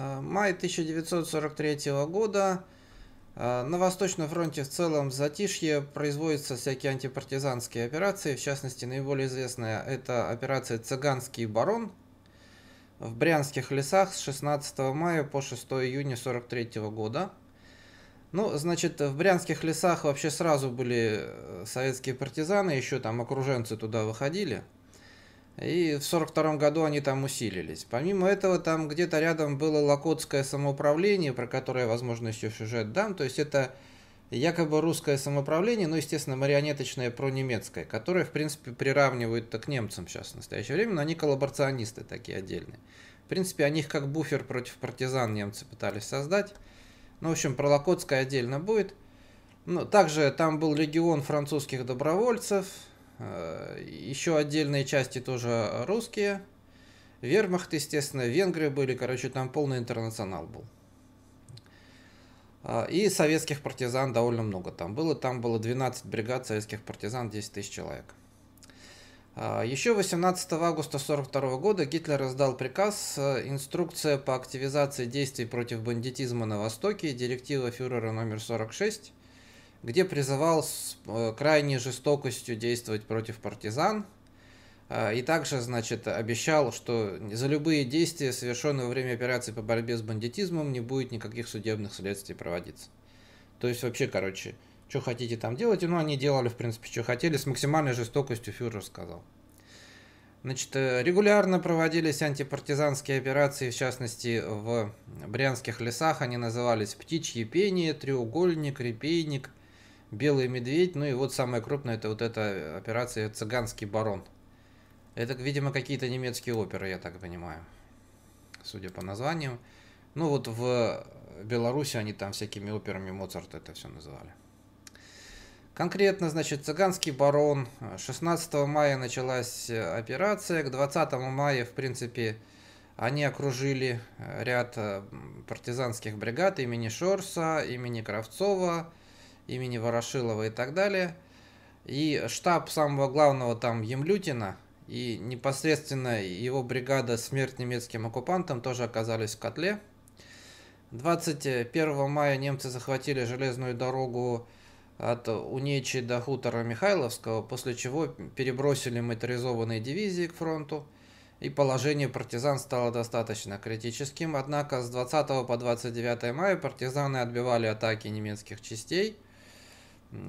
Э, май 1943 года. Э, на Восточном фронте в целом затишье производятся всякие антипартизанские операции. В частности, наиболее известная это операция «Цыганский барон» в Брянских лесах с 16 мая по 6 июня 1943 года. Ну, значит, в Брянских лесах вообще сразу были э, советские партизаны, еще там окруженцы туда выходили – и в сорок втором году они там усилились. Помимо этого, там где-то рядом было Локотское самоуправление, про которое, возможно, еще сюжет дам. То есть это якобы русское самоуправление, но естественно, марионеточное про немецкое, которое, в принципе, приравнивают к немцам сейчас в настоящее время, но они коллаборационисты такие отдельные. В принципе, они них как буфер против партизан немцы пытались создать. Ну, в общем, про Локотское отдельно будет. Ну, также там был легион французских добровольцев, Э, Еще отдельные части тоже русские. Вермахт, естественно, венгры были, короче, там полный интернационал был. Э, и советских партизан довольно много там было. Там было 12 бригад советских партизан, 10 тысяч человек. Э, Еще 18 августа 1942 года Гитлер раздал приказ «Инструкция по активизации действий против бандитизма на Востоке», директива фюрера номер 46, где призывал с э, крайней жестокостью действовать против партизан, а, и также, значит, обещал, что за любые действия, совершенные во время операции по борьбе с бандитизмом, не будет никаких судебных следствий проводиться. То есть вообще, короче, что хотите там делать, ну они делали, в принципе, что хотели, с максимальной жестокостью фюрер сказал. Значит, э, регулярно проводились антипартизанские операции, в частности, в брянских лесах. Они назывались «Птичье пение», «Треугольник», «Репейник», Белый медведь, ну и вот самая крупная, это вот эта операция «Цыганский барон». Это, видимо, какие-то немецкие оперы, я так понимаю, судя по названиям. Ну вот в Беларуси они там всякими операми Моцарта это все называли. Конкретно, значит, «Цыганский барон». 16 мая началась операция. К 20 мая, в принципе, они окружили э, ряд э, партизанских бригад имени Шорса, имени Кравцова, имени Ворошилова и так далее. И штаб самого главного там Емлютина и непосредственно его бригада «Смерть немецким оккупантам» тоже оказались в котле. 21 мая немцы захватили железную дорогу от Унечи до хутора Михайловского, после чего перебросили моторизованные дивизии к фронту, и положение партизан стало достаточно критическим. Однако с 20 по 29 мая партизаны отбивали атаки немецких частей –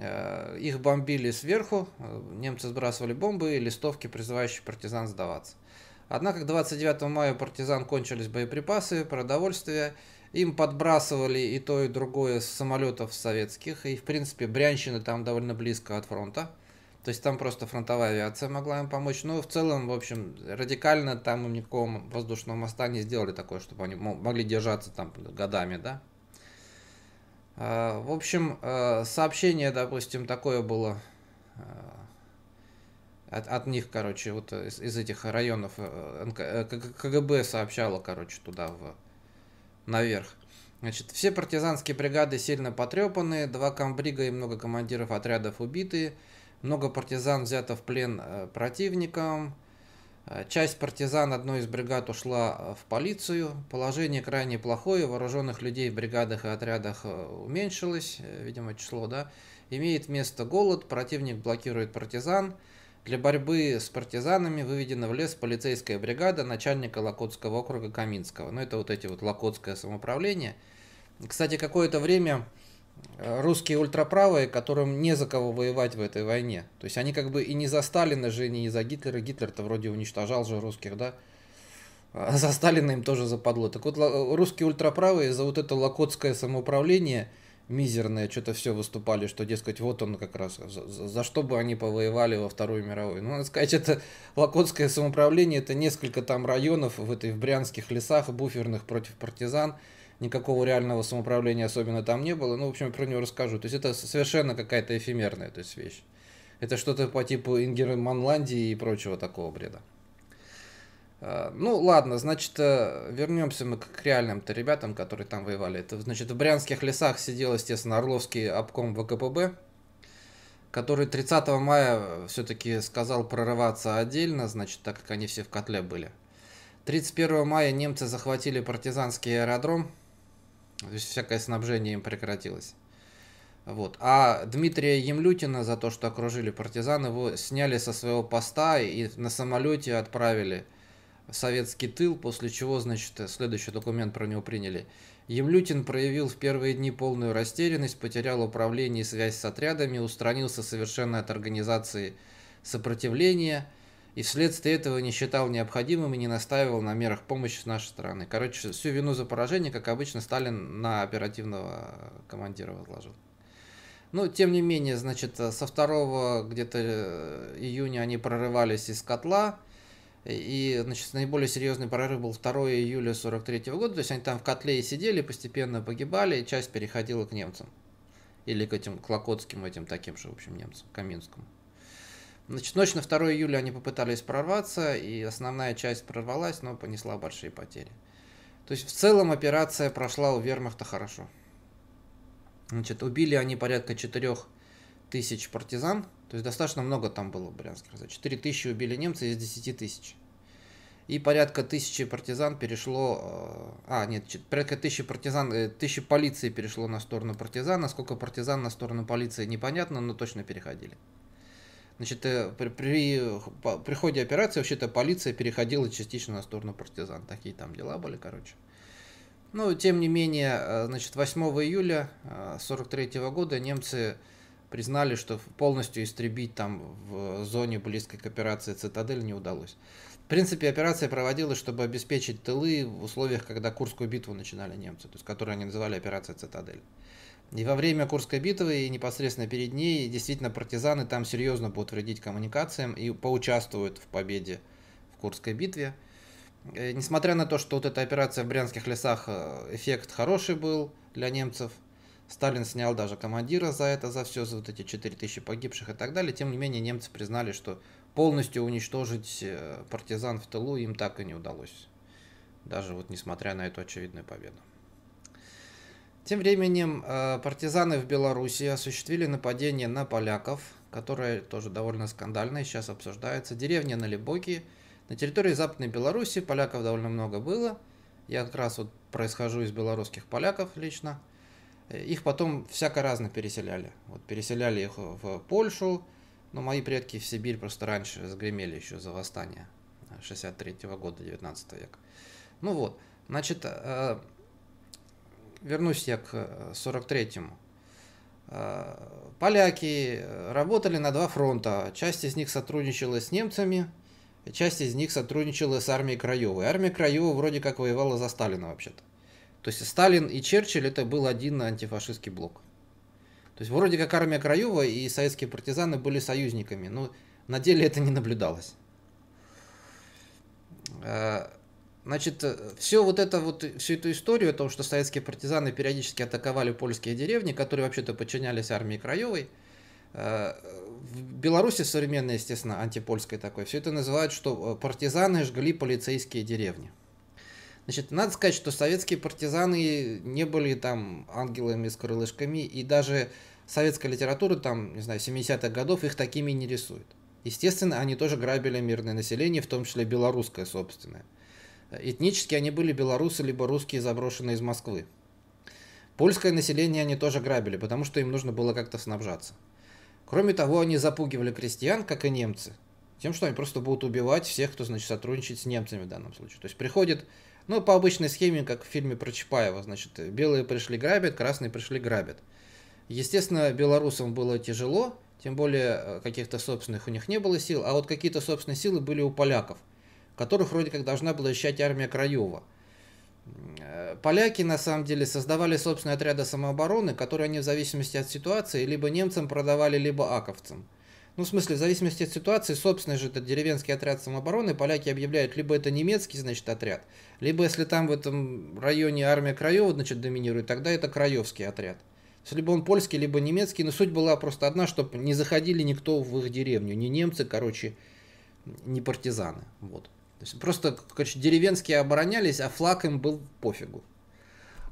Э, их бомбили сверху, э, немцы сбрасывали бомбы и листовки, призывающие партизан сдаваться. Однако к 29 мая у партизан кончились боеприпасы, продовольствие. Им подбрасывали и то, и другое с самолетов советских. И, в принципе, Брянщина там довольно близко от фронта. То есть там просто фронтовая авиация могла им помочь. Но в целом, в общем, радикально там им никакого воздушного моста не сделали такое, чтобы они могли держаться там годами, да. А, в общем, а, сообщение, допустим, такое было а, от, от них, короче, вот из, из этих районов э, э, КГБ сообщало, короче, туда в, наверх. Значит, все партизанские бригады сильно потрепаны, два комбрига и много командиров отрядов убиты, много партизан взято в плен э, противником, Э, часть партизан одной из бригад ушла э, в полицию. Положение крайне плохое. Вооруженных людей в бригадах и отрядах э, уменьшилось, видимо, число, да. Имеет место голод, противник блокирует партизан. Для борьбы с партизанами выведена в лес полицейская бригада начальника Локотского округа Каминского. Ну, это вот эти вот Локотское самоуправление. Кстати, какое-то время русские ультраправые, которым не за кого воевать в этой войне. То есть они как бы и не за Сталина же, и не за Гитлера. Гитлер-то вроде уничтожал же русских, да? А за Сталина им тоже западло. Так вот, русские ультраправые за вот это локотское самоуправление мизерное, что-то все выступали, что, дескать, вот он как раз, за, за, что бы они повоевали во Вторую мировую. Ну, надо сказать, это локотское самоуправление, это несколько там районов в этой, в брянских лесах, буферных против партизан – никакого реального самоуправления особенно там не было. Ну, в общем, про него расскажу. То есть это совершенно какая-то эфемерная то есть, вещь. Это что-то по типу Ингерманландии и прочего такого бреда. А, ну ладно, значит, э, вернемся мы к реальным-то ребятам, которые там воевали. Это, значит, в Брянских лесах сидел, естественно, Орловский обком ВКПБ, который 30 мая все-таки сказал прорываться отдельно, значит, так как они все в котле были. 31 мая немцы захватили партизанский аэродром, то есть всякое снабжение им прекратилось. Вот. А Дмитрия Емлютина за то, что окружили партизан, его сняли со своего поста и на самолете отправили в советский тыл, после чего, значит, следующий документ про него приняли. Емлютин проявил в первые дни полную растерянность, потерял управление и связь с отрядами, устранился совершенно от организации сопротивления – и вследствие этого не считал необходимым и не настаивал на мерах помощи с нашей стороны. Короче, всю вину за поражение, как обычно, Сталин на оперативного командира возложил. Ну, тем не менее, значит, со 2 где-то э, июня они прорывались из котла, и, значит, наиболее серьезный прорыв был 2 июля 43 -го года, то есть они там в котле и сидели, постепенно погибали, и часть переходила к немцам. Или к этим клокотским, этим таким же, в общем, немцам, каминскому. Значит, ночь на 2 июля они попытались прорваться, и основная часть прорвалась, но понесла большие потери. То есть в целом операция прошла у вермахта хорошо. Значит, убили они порядка 4 тысяч партизан, то есть достаточно много там было в Брянске. 4 тысячи убили немцы из 10 тысяч. И порядка тысячи партизан перешло... Э, а, нет, порядка тысячи партизан... Э, тысячи полиции перешло на сторону партизан. Насколько партизан на сторону полиции, непонятно, но точно переходили. Значит, э, при, при приходе операции вообще-то полиция переходила частично на сторону партизан. Такие там дела были, короче. но ну, тем не менее, э, значит, 8 июля 1943 э, года немцы признали, что полностью истребить там в зоне близкой к операции «Цитадель» не удалось. В принципе, операция проводилась, чтобы обеспечить тылы в условиях, когда Курскую битву начинали немцы, то есть, которую они называли операция «Цитадель». И во время Курской битвы, и непосредственно перед ней, действительно, партизаны там серьезно будут вредить коммуникациям и поучаствуют в победе в Курской битве. И э, несмотря на то, что вот эта операция в Брянских лесах, э, эффект хороший был для немцев, Сталин снял даже командира за это, за все, за вот эти 4000 погибших и так далее. Тем не менее, немцы признали, что полностью уничтожить э, партизан в тылу им так и не удалось. Даже вот несмотря на эту очевидную победу. Тем временем э, партизаны в Беларуси осуществили нападение на поляков, которое тоже довольно скандально сейчас обсуждается. Деревня Налибоки. На территории Западной Беларуси поляков довольно много было. Я как раз вот происхожу из белорусских поляков лично. Э, их потом всяко разно переселяли. Вот переселяли их в Польшу, но мои предки в Сибирь просто раньше сгремели еще за восстание 63 -го года 19 века. Ну вот, значит, э, вернусь я к 43-му. Э, э, поляки э, работали на два фронта. Часть из них сотрудничала с немцами, часть из них сотрудничала с армией Краевой. Армия Краева вроде как воевала за Сталина вообще-то. То есть Сталин и Черчилль это был один антифашистский блок. То есть вроде как армия Краева и советские партизаны были союзниками, но на деле это не наблюдалось. Значит, э, все вот это вот, э, всю эту историю о том, что советские партизаны периодически атаковали польские деревни, которые вообще-то подчинялись армии Краевой, э, в Беларуси современной, естественно, антипольской такой, все это называют, что партизаны жгли полицейские деревни. Значит, надо сказать, что советские партизаны не были там ангелами с крылышками, и даже советская литература, там, не знаю, 70-х годов их такими не рисует. Естественно, они тоже грабили мирное население, в том числе белорусское собственное – Этнически они были белорусы, либо русские, заброшенные из Москвы. Польское население они тоже грабили, потому что им нужно было как-то снабжаться. Кроме того, они запугивали крестьян, как и немцы, тем, что они просто будут убивать всех, кто, значит, сотрудничает с немцами в данном случае. То есть приходит, ну, по обычной схеме, как в фильме про Чапаева, значит, белые пришли грабят, красные пришли грабят. Естественно, белорусам было тяжело, тем более э, каких-то собственных у них не было сил, а вот какие-то собственные силы были у поляков – которых вроде как должна была защищать армия Краева. Э, поляки, на самом деле, создавали собственные отряды самообороны, которые они в зависимости от ситуации либо немцам продавали, либо аковцам. Ну, в смысле, в зависимости от ситуации, собственно же, этот деревенский отряд самообороны поляки объявляют, либо это немецкий, значит, отряд, либо если там в этом районе армия Краева, значит, доминирует, тогда это краевский отряд. То есть, либо он польский, либо немецкий, но суть была просто одна, чтобы не заходили никто в их деревню, ни немцы, короче, ни партизаны. Вот. То есть просто, короче, деревенские оборонялись, а флаг им был пофигу.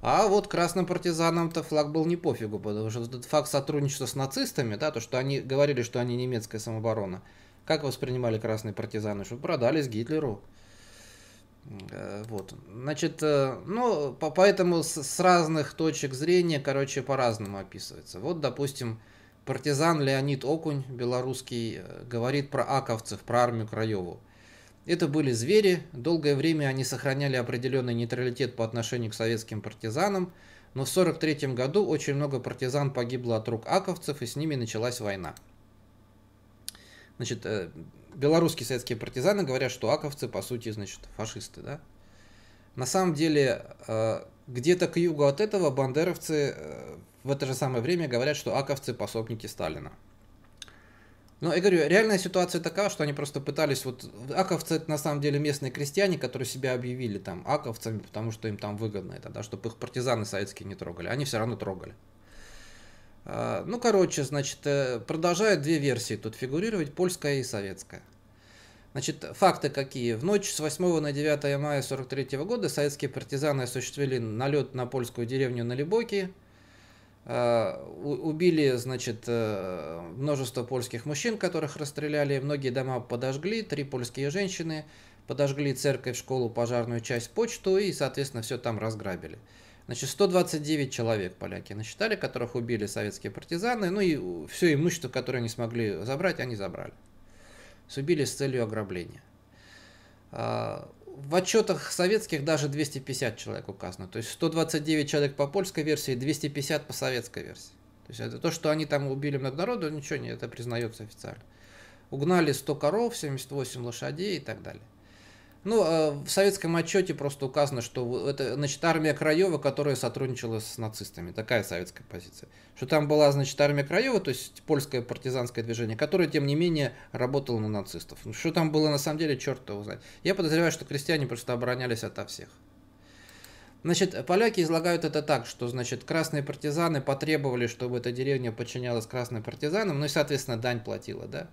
А вот красным партизанам-то флаг был не пофигу, потому что этот факт сотрудничества с нацистами, да, то, что они говорили, что они немецкая самооборона, как воспринимали красные партизаны, что продались Гитлеру. Э, вот, значит, э, ну, поэтому с разных точек зрения, короче, по-разному описывается. Вот, допустим, партизан Леонид Окунь, белорусский, э, говорит про аковцев, про армию Краеву. Это были звери, долгое время они сохраняли определенный нейтралитет по отношению к советским партизанам, но в 1943 году очень много партизан погибло от рук аковцев, и с ними началась война. Значит, э, белорусские советские партизаны говорят, что аковцы, по сути, значит, фашисты, да? На самом деле, э, где-то к югу от этого бандеровцы э, в это же самое время говорят, что аковцы пособники Сталина. Ну, я говорю, реальная ситуация такая, что они просто пытались, вот, аковцы это на самом деле местные крестьяне, которые себя объявили там аковцами, потому что им там выгодно это, да, чтобы их партизаны советские не трогали, они все равно трогали. А, ну, короче, значит, э, продолжают две версии тут фигурировать, польская и советская. Значит, факты какие. В ночь с 8 на 9 мая 43 года советские партизаны осуществили налет на польскую деревню Налибоки, Э, убили, значит, э, множество польских мужчин, которых расстреляли, многие дома подожгли, три польские женщины, подожгли церковь, школу, пожарную часть, почту и, соответственно, все там разграбили. Значит, 129 человек поляки насчитали, которых убили советские партизаны, ну и все имущество, которое они смогли забрать, они забрали. Убили с целью ограбления. А, в отчетах советских даже 250 человек указано. То есть 129 человек по польской версии, 250 по советской версии. То есть это то, что они там убили много народу, ничего не, это признается официально. Угнали 100 коров, 78 лошадей и так далее. Ну, а в советском отчете просто указано, что это, значит, армия Краева, которая сотрудничала с нацистами. Такая советская позиция. Что там была, значит, армия Краева, то есть польское партизанское движение, которое, тем не менее, работало на нацистов. Ну, что там было на самом деле, черт его знает. Я подозреваю, что крестьяне просто оборонялись ото всех. Значит, поляки излагают это так, что, значит, красные партизаны потребовали, чтобы эта деревня подчинялась красным партизанам, ну и, соответственно, дань платила, да?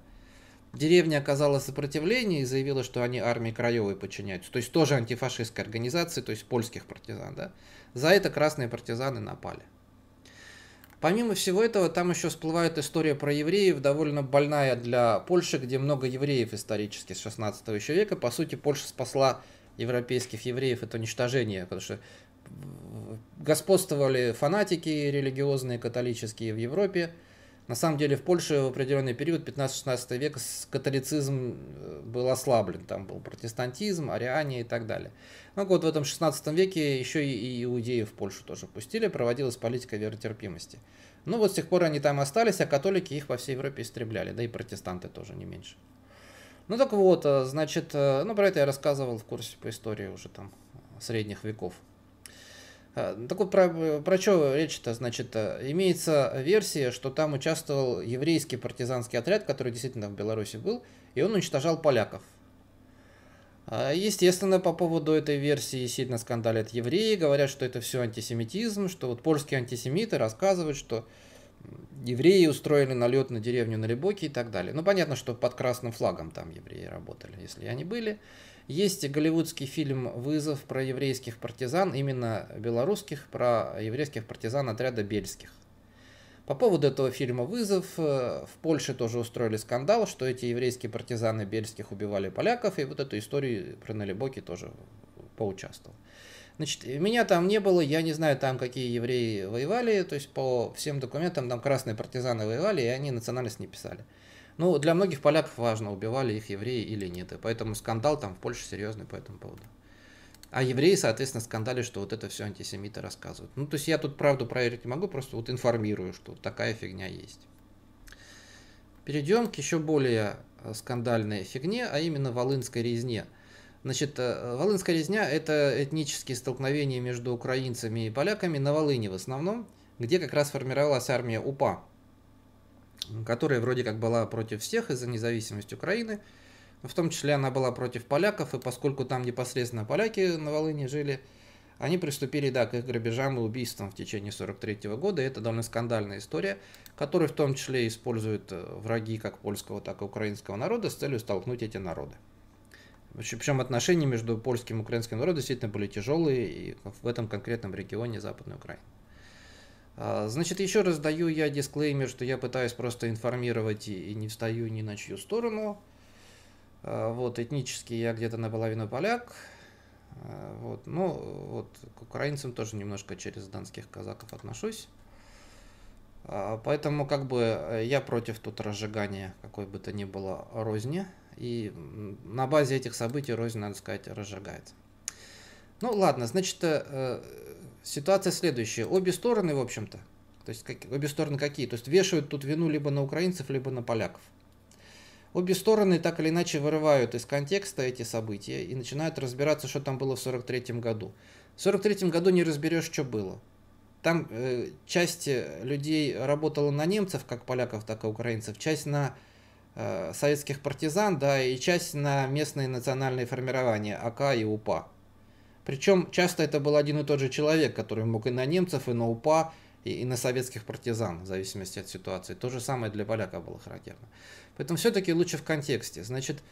Деревня оказала сопротивление и заявила, что они армии Краевой подчиняются. То есть тоже антифашистской организации, то есть польских партизан. Да? За это красные партизаны напали. Помимо всего этого, там еще всплывает история про евреев, довольно больная для Польши, где много евреев исторически с 16 еще века. По сути, Польша спасла европейских евреев от уничтожения, потому что господствовали фанатики религиозные, католические в Европе – на самом деле в Польше в определенный период 15-16 века католицизм э, был ослаблен, там был протестантизм, ариане и так далее. Но ну вот в этом 16 веке еще и иудеи в Польшу тоже пустили, проводилась политика веротерпимости. Ну вот с тех пор они там остались, а католики их во всей Европе истребляли, да и протестанты тоже не меньше. Ну так вот, э, значит, э, ну про это я рассказывал в курсе по истории уже там средних веков. А, ну, так вот, про, про что речь-то? Значит, э, имеется версия, что там участвовал еврейский партизанский отряд, который действительно в Беларуси был, и он уничтожал поляков. А, естественно, по поводу этой версии сильно скандалят евреи, говорят, что это все антисемитизм, что вот польские антисемиты рассказывают, что евреи устроили налет на деревню на Лебоке и так далее. Ну, понятно, что под красным флагом там евреи работали, если они были. Есть голливудский фильм «Вызов» про еврейских партизан, именно белорусских, про еврейских партизан отряда бельских. По поводу этого фильма «Вызов» э, в Польше тоже устроили скандал, что эти еврейские партизаны бельских убивали поляков, и вот эту историю про Налибоки тоже поучаствовал. Значит, меня там не было, я не знаю там, какие евреи воевали, то есть по всем документам там красные партизаны воевали, и они национальность не писали. Ну, для многих поляков важно, убивали их евреи или нет. И поэтому скандал там в Польше серьезный по этому поводу. А евреи, соответственно, скандали, что вот это все антисемиты рассказывают. Ну, то есть я тут правду проверить не могу, просто вот информирую, что такая фигня есть. Перейдем к еще более э, скандальной фигне, а именно Волынской резне. Значит, э, Волынская резня – это этнические столкновения между украинцами и поляками на Волыне в основном, где как раз формировалась армия УПА – которая вроде как была против всех из-за независимости Украины. В том числе она была против поляков, и поскольку там непосредственно поляки на Волыне жили, они приступили, да, к их грабежам и убийствам в течение 43 года. И это довольно скандальная история, которую в том числе используют э, враги как польского, так и украинского народа с целью столкнуть эти народы. Причем отношения между польским и украинским народом действительно были тяжелые и в этом конкретном регионе Западной Украины. А, значит, еще раз даю я дисклеймер, что я пытаюсь просто информировать и не встаю ни на чью сторону. А, вот, этнически я где-то наполовину поляк. А, вот, ну, вот к украинцам тоже немножко через донских казаков отношусь. Поэтому как бы э, я против тут разжигания какой бы то ни было розни. И на базе этих событий рознь, надо сказать, разжигается. Ну ладно, значит, э, э, ситуация следующая. Обе стороны, в общем-то, то есть как, обе стороны какие? То есть вешают тут вину либо на украинцев, либо на поляков. Обе стороны так или иначе вырывают из контекста эти события и начинают разбираться, что там было в 43 году. В 43 году не разберешь, что было. Там э, часть э, людей работала на немцев, как поляков, так и украинцев, часть на э, советских партизан, да, и часть на местные национальные формирования АК и УПА. Причем часто это был один и тот же человек, который мог и на немцев, и на УПА, и, и на советских партизан, в зависимости от ситуации. То же самое для поляка было характерно. Поэтому все-таки лучше в контексте. Значит,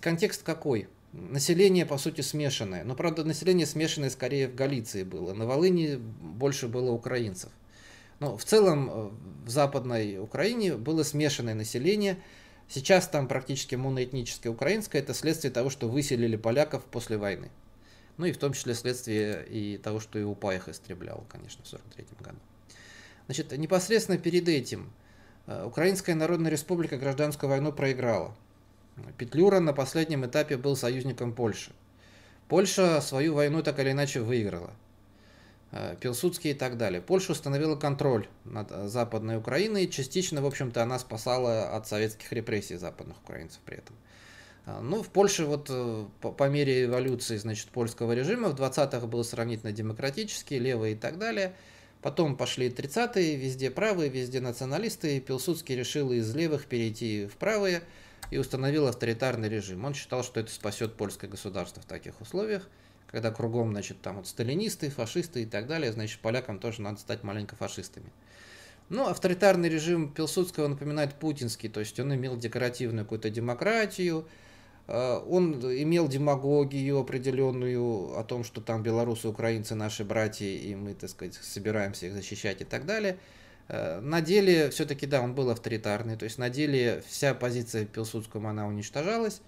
контекст какой? Население, по сути, смешанное. Но, правда, население смешанное скорее в Галиции было. На Волыни больше было украинцев. Но в целом э, в Западной Украине было смешанное население. Сейчас там практически моноэтническое украинское. Это следствие того, что выселили поляков после войны. Ну и в том числе следствие и того, что и УПА их истреблял, конечно, в 1943 году. Значит, непосредственно перед этим э, Украинская Народная Республика гражданскую войну проиграла. Петлюра на последнем этапе был союзником Польши. Польша свою войну так или иначе выиграла. Э, Пилсудский и так далее. Польша установила контроль над э, Западной Украиной, и частично, в общем-то, она спасала от советских репрессий западных украинцев при этом. А, ну, в Польше вот э, по, по мере эволюции, значит, польского режима в 20-х был сравнительно демократический, левый и так далее. Потом пошли 30-е, везде правые, везде националисты, и Пилсудский решил из левых перейти в правые и установил авторитарный режим. Он считал, что это спасет польское государство в таких условиях, когда кругом, значит, там вот сталинисты, фашисты и так далее, значит, полякам тоже надо стать маленько фашистами. Ну, авторитарный режим Пилсудского напоминает путинский, то есть он имел декоративную какую-то демократию, Э, он имел демагогию определенную о том, что там белорусы, украинцы наши братья, и мы, так сказать, собираемся их защищать и так далее. Э, на деле, все-таки, да, он был авторитарный, то есть на деле вся позиция Пилсудскому она уничтожалась,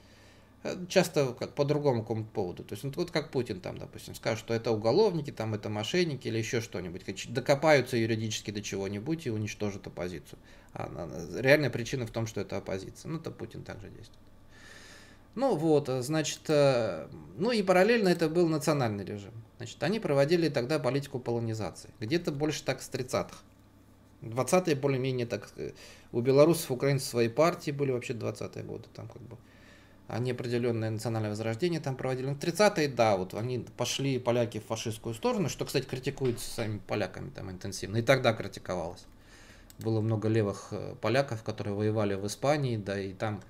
э, часто как по другому какому-то поводу. То есть ну, вот как Путин там, допустим, скажет, что это уголовники, там это мошенники или еще что-нибудь, докопаются юридически до чего-нибудь и уничтожат оппозицию. А реальная причина в том, что это оппозиция. Ну, то Путин также действует. Ну вот, э, значит, э, ну и параллельно это был национальный режим. Значит, они проводили тогда политику полонизации. Где-то больше так с 30-х. 20-е более-менее так. Э, у белорусов, украинцев свои партии были вообще 20-е годы. Там как бы они определенное национальное возрождение там проводили. В 30-е, да, вот они пошли, поляки, в фашистскую сторону, что, кстати, критикуется самими поляками там интенсивно. И тогда критиковалось. Было много левых поляков, которые воевали в Испании, да и там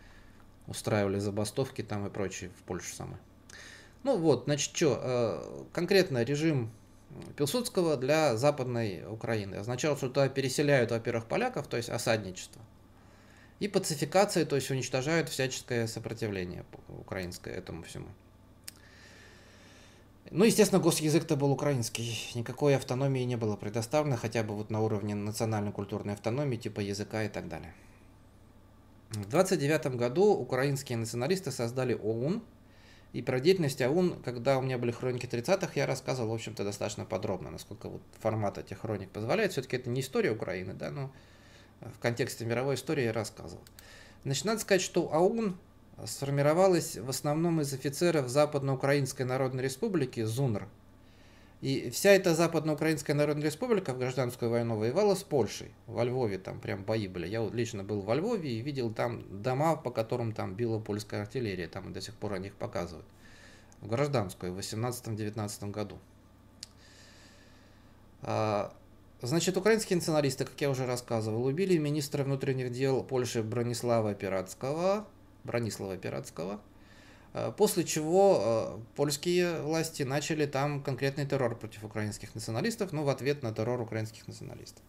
устраивали забастовки там и прочее в Польше самой. Ну вот, значит, что, э, конкретно режим э, Пилсудского для Западной Украины означал, что туда переселяют, во-первых, поляков, то есть осадничество, и пацификация, то есть уничтожают всяческое сопротивление украинское этому всему. Ну, естественно, госязык-то был украинский. Никакой автономии не было предоставлено, хотя бы вот на уровне национально-культурной автономии, типа языка и так далее. В 1929 году украинские националисты создали ОУН, и про деятельность ОУН, когда у меня были хроники 30-х, я рассказывал, в общем-то, достаточно подробно, насколько вот формат этих хроник позволяет. Все-таки это не история Украины, да, но в контексте мировой истории я рассказывал. Значит, надо сказать, что ОУН сформировалась в основном из офицеров Западноукраинской Народной Республики, ЗУНР, и вся эта Западноукраинская Народная Республика в гражданскую войну воевала с Польшей. Во Львове там прям бои были. Я вот лично был во Львове и видел там дома, по которым там била польская артиллерия. Там до сих пор о них показывают. В гражданскую, в 18-19 году. А, значит, украинские националисты, как я уже рассказывал, убили министра внутренних дел Польши Бронислава Пиратского. Бронислава Пиратского. Э, после чего э, польские власти начали там конкретный террор против украинских националистов, ну, в ответ на террор украинских националистов.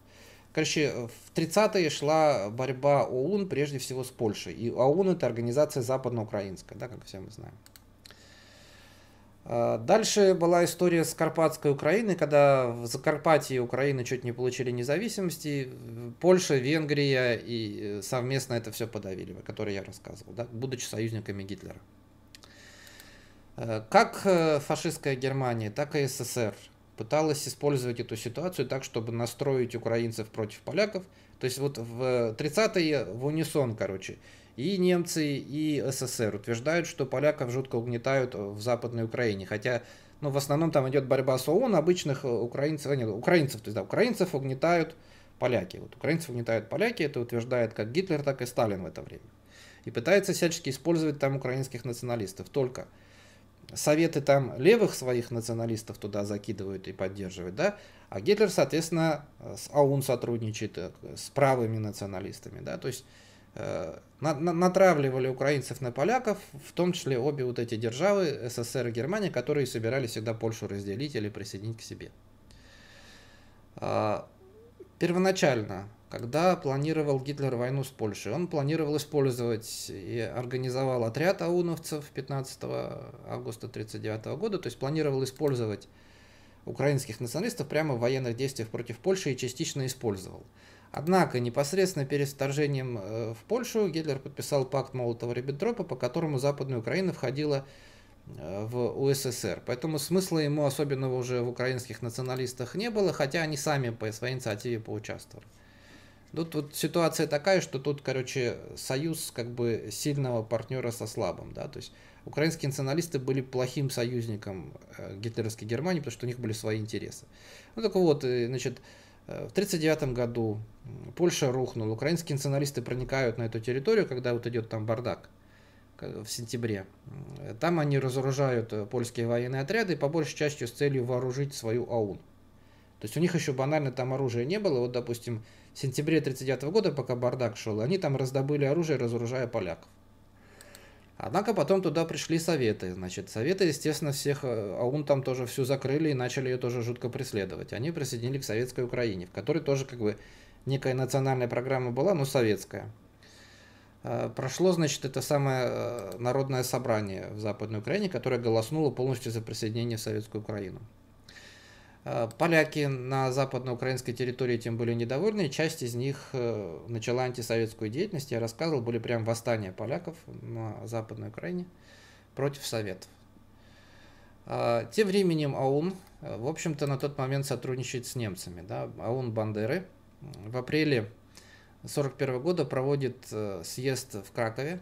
Короче, в 30-е шла борьба ОУН прежде всего с Польшей. И ОУН это организация западноукраинская, да, как все мы знаем. Э, дальше была история с Карпатской Украиной, когда в Закарпатье Украины чуть не получили независимости. Польша, Венгрия и совместно это все подавили, о которой я рассказывал, да, будучи союзниками Гитлера. Э, как э, фашистская Германия, так и СССР пыталась использовать эту ситуацию так, чтобы настроить украинцев против поляков. То есть вот в 30-е э, в унисон, короче, и немцы, и СССР утверждают, что поляков жутко угнетают в Западной Украине. Хотя, ну, в основном там идет борьба с ООН, обычных украинцев, а, нет, украинцев, то есть, да, украинцев угнетают поляки. Вот украинцев угнетают поляки, это утверждает как Гитлер, так и Сталин в это время. И пытается всячески использовать там украинских националистов. Только советы там левых своих националистов туда закидывают и поддерживают, да, а Гитлер, соответственно, с АУН сотрудничает э, с правыми националистами, да, то есть э, на, на, натравливали украинцев на поляков, в том числе обе вот эти державы, СССР и Германия, которые собирались всегда Польшу разделить или присоединить к себе. Э, первоначально когда планировал Гитлер войну с Польшей. Он планировал использовать и организовал отряд ауновцев 15 августа 1939 года, то есть планировал использовать украинских националистов прямо в военных действиях против Польши и частично использовал. Однако непосредственно перед вторжением э, в Польшу Гитлер подписал пакт Молотова-Риббентропа, по которому Западная Украина входила э, в УССР. Поэтому смысла ему особенного уже в украинских националистах не было, хотя они сами по своей инициативе поучаствовали. Тут вот ситуация такая, что тут, короче, союз как бы сильного партнера со слабым, да, то есть украинские националисты были плохим союзником э, гитлеровской Германии, потому что у них были свои интересы. Ну так вот, э, значит, э, в 1939 году Польша рухнула, украинские националисты проникают на эту территорию, когда вот идет там бардак в сентябре. Там они разоружают польские военные отряды, по большей части с целью вооружить свою АУН. То есть у них еще банально там оружия не было. Вот, допустим, в сентябре 1939 года, пока бардак шел, они там раздобыли оружие, разоружая поляков. Однако потом туда пришли советы. Значит, советы, естественно, всех э, АУН там тоже всю закрыли и начали ее тоже жутко преследовать. Они присоединили к советской Украине, в которой тоже как бы некая национальная программа была, но советская. Э, прошло, значит, это самое э, народное собрание в Западной Украине, которое голоснуло полностью за присоединение в Советскую Украину. Э, поляки на западноукраинской территории тем были недовольны, и часть из них э, начала антисоветскую деятельность. Я рассказывал, были прям восстания поляков на Западной Украине против Советов. Э, тем временем АУН, в общем-то, на тот момент сотрудничает с немцами. Да? АУН Бандеры в апреле 1941 года проводит съезд в Кракове,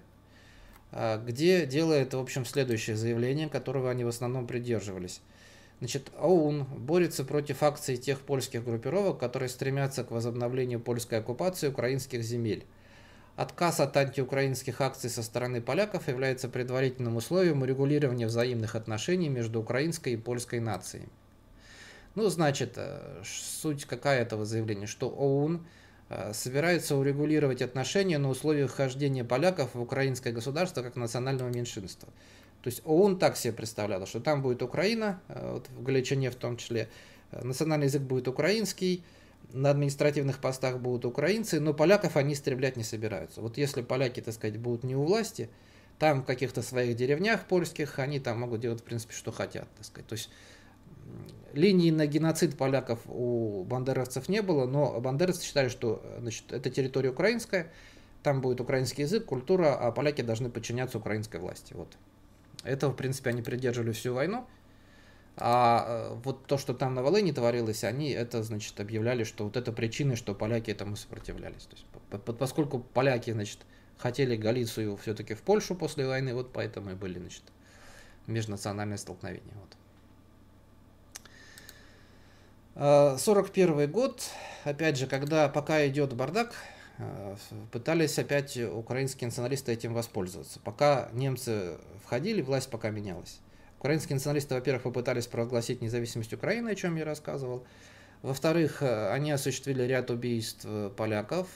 где делает, в общем, следующее заявление, которого они в основном придерживались. Значит, ОУН борется против акций тех польских группировок, которые стремятся к возобновлению польской оккупации украинских земель. Отказ от антиукраинских акций со стороны поляков является предварительным условием урегулирования взаимных отношений между украинской и польской нациями. Ну, значит, э, суть какая этого заявления, что ОУН э, собирается урегулировать отношения на условиях хождения поляков в украинское государство как национального меньшинства – то есть ОУН так себе представляла, что там будет Украина, э, вот в Галичине в том числе, э, национальный язык будет украинский, на административных постах будут украинцы, но поляков они истреблять не собираются. Вот если поляки, так сказать, будут не у власти, там в каких-то своих деревнях польских, они там могут делать, в принципе, что хотят, так сказать. То есть линии на геноцид поляков у бандеровцев не было, но бандеровцы считали, что значит, это территория украинская, там будет украинский язык, культура, а поляки должны подчиняться украинской власти. Вот. Этого, в принципе, они придерживали всю войну. А э, вот то, что там на Волыне творилось, они это, значит, объявляли, что вот это причины, что поляки этому сопротивлялись. То есть, поскольку поляки, значит, хотели Галицию все-таки в Польшу после войны, вот поэтому и были, значит, межнациональные столкновения. Вот. 41 э, год, опять же, когда пока идет бардак, Э, пытались опять украинские националисты этим воспользоваться. Пока немцы входили, власть пока менялась. Украинские националисты, во-первых, попытались провозгласить независимость Украины, о чем я рассказывал. Во-вторых, э, они осуществили ряд убийств э, поляков,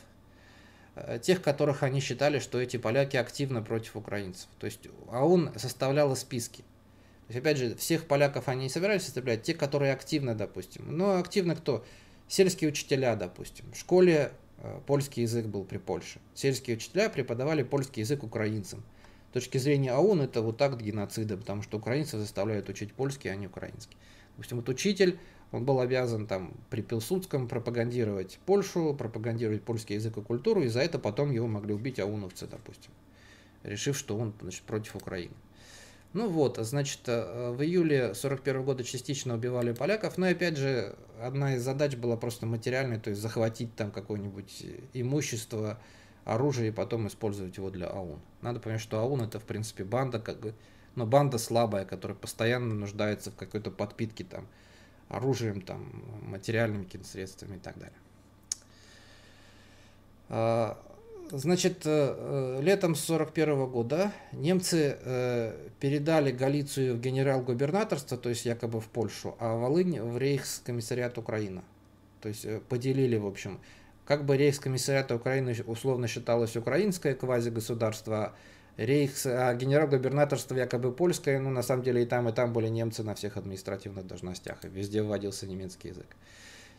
тех, которых они считали, что эти поляки активно против украинцев. То есть АУН составляла списки. То есть, опять же, всех поляков они не собирались составлять, те, которые активно, допустим. Но ну, активно кто? Сельские учителя, допустим. В школе Э, польский язык был при Польше. Сельские учителя преподавали польский язык украинцам. С точки зрения ООН это вот так геноцида, потому что украинцев заставляют учить польский, а не украинский. Допустим, вот учитель, он был обязан там при Пилсудском пропагандировать Польшу, пропагандировать польский язык и культуру, и за это потом его могли убить ауновцы, допустим, решив, что он значит, против Украины. Ну вот, значит, э, в июле 41 -го года частично убивали поляков, но опять же, одна из задач была просто материальной, то есть захватить там какое-нибудь имущество, оружие и потом использовать его для АУН. Надо понять, что АУН это, в принципе, банда, как бы, но банда слабая, которая постоянно нуждается в какой-то подпитке там оружием, там, материальными средствами и так далее. А, Значит, э, э, летом 1941 года немцы э, передали Галицию в генерал-губернаторство, то есть якобы в Польшу, а Волынь в рейхскомиссариат Украина. То есть поделили, в общем. Как бы рейхскомиссариат Украины условно считалось украинское квази-государство, а рейхс, а генерал-губернаторство якобы польское, но ну, на самом деле и там, и там были немцы на всех административных должностях, и везде вводился немецкий язык.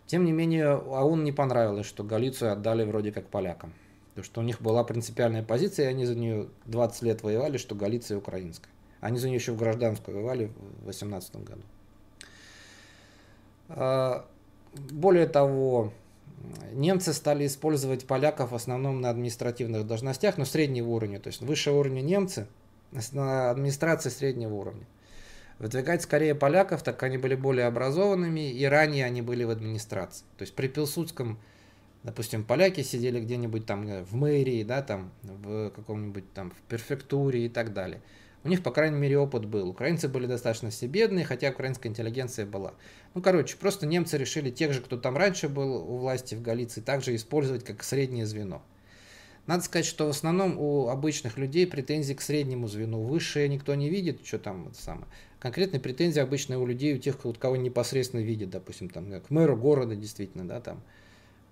Тем не менее, а он не понравилось, что Галицию отдали вроде как полякам. Потому что у них была принципиальная позиция, и они за нее 20 лет воевали, что Галиция украинская. Они за нее еще в гражданскую воевали в 18 году. А, более того, немцы стали использовать поляков в основном на административных должностях, но среднего уровня, то есть выше уровня немцы, на администрации среднего уровня. Выдвигать скорее поляков, так как они были более образованными, и ранее они были в администрации. То есть при Пилсудском допустим, поляки сидели где-нибудь там э, в мэрии, да, там в каком-нибудь там в перфектуре и так далее. У них, по крайней мере, опыт был. Украинцы были достаточно все бедные, хотя украинская интеллигенция была. Ну, короче, просто немцы решили тех же, кто там раньше был у власти в Галиции, также использовать как среднее звено. Надо сказать, что в основном у обычных людей претензии к среднему звену. Высшее никто не видит, что там это самое. Конкретные претензии обычно у людей, у тех, кого непосредственно видят, допустим, там, к мэру города, действительно, да, там,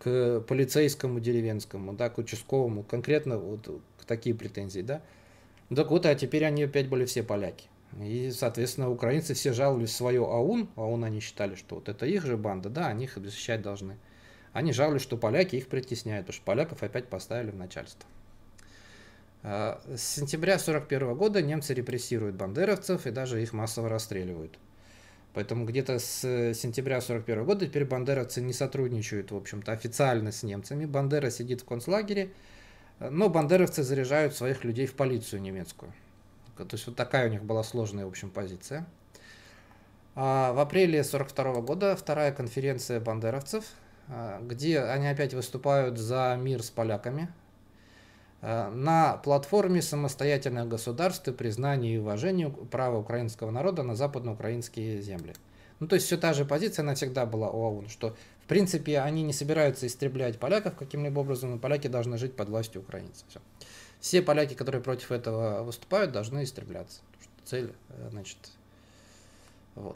к полицейскому деревенскому, да, к участковому, конкретно вот такие претензии, да. Ну, так вот, а теперь они опять были все поляки. И, соответственно, украинцы все жаловались в свое АУН, АУН они считали, что вот это их же банда, да, они их защищать должны. Они жаловались, что поляки их притесняют, потому что поляков опять поставили в начальство. А, с сентября 1941 года немцы репрессируют бандеровцев и даже их массово расстреливают. Поэтому где-то с э, сентября 41 года теперь бандеровцы не сотрудничают, в общем-то, официально с немцами. Бандера сидит в концлагере, э, но бандеровцы заряжают своих людей в полицию немецкую. То есть вот такая у них была сложная, в общем, позиция. А в апреле 42 года вторая конференция бандеровцев, а, где они опять выступают за мир с поляками, Э, на платформе самостоятельное государство и и уважению права украинского народа на западноукраинские земли. Ну, то есть все та же позиция, она всегда была у ООН, что, в принципе, они не собираются истреблять поляков каким-либо образом, но поляки должны жить под властью украинцев. Все. все поляки, которые против этого выступают, должны истребляться. цель, э, значит, вот.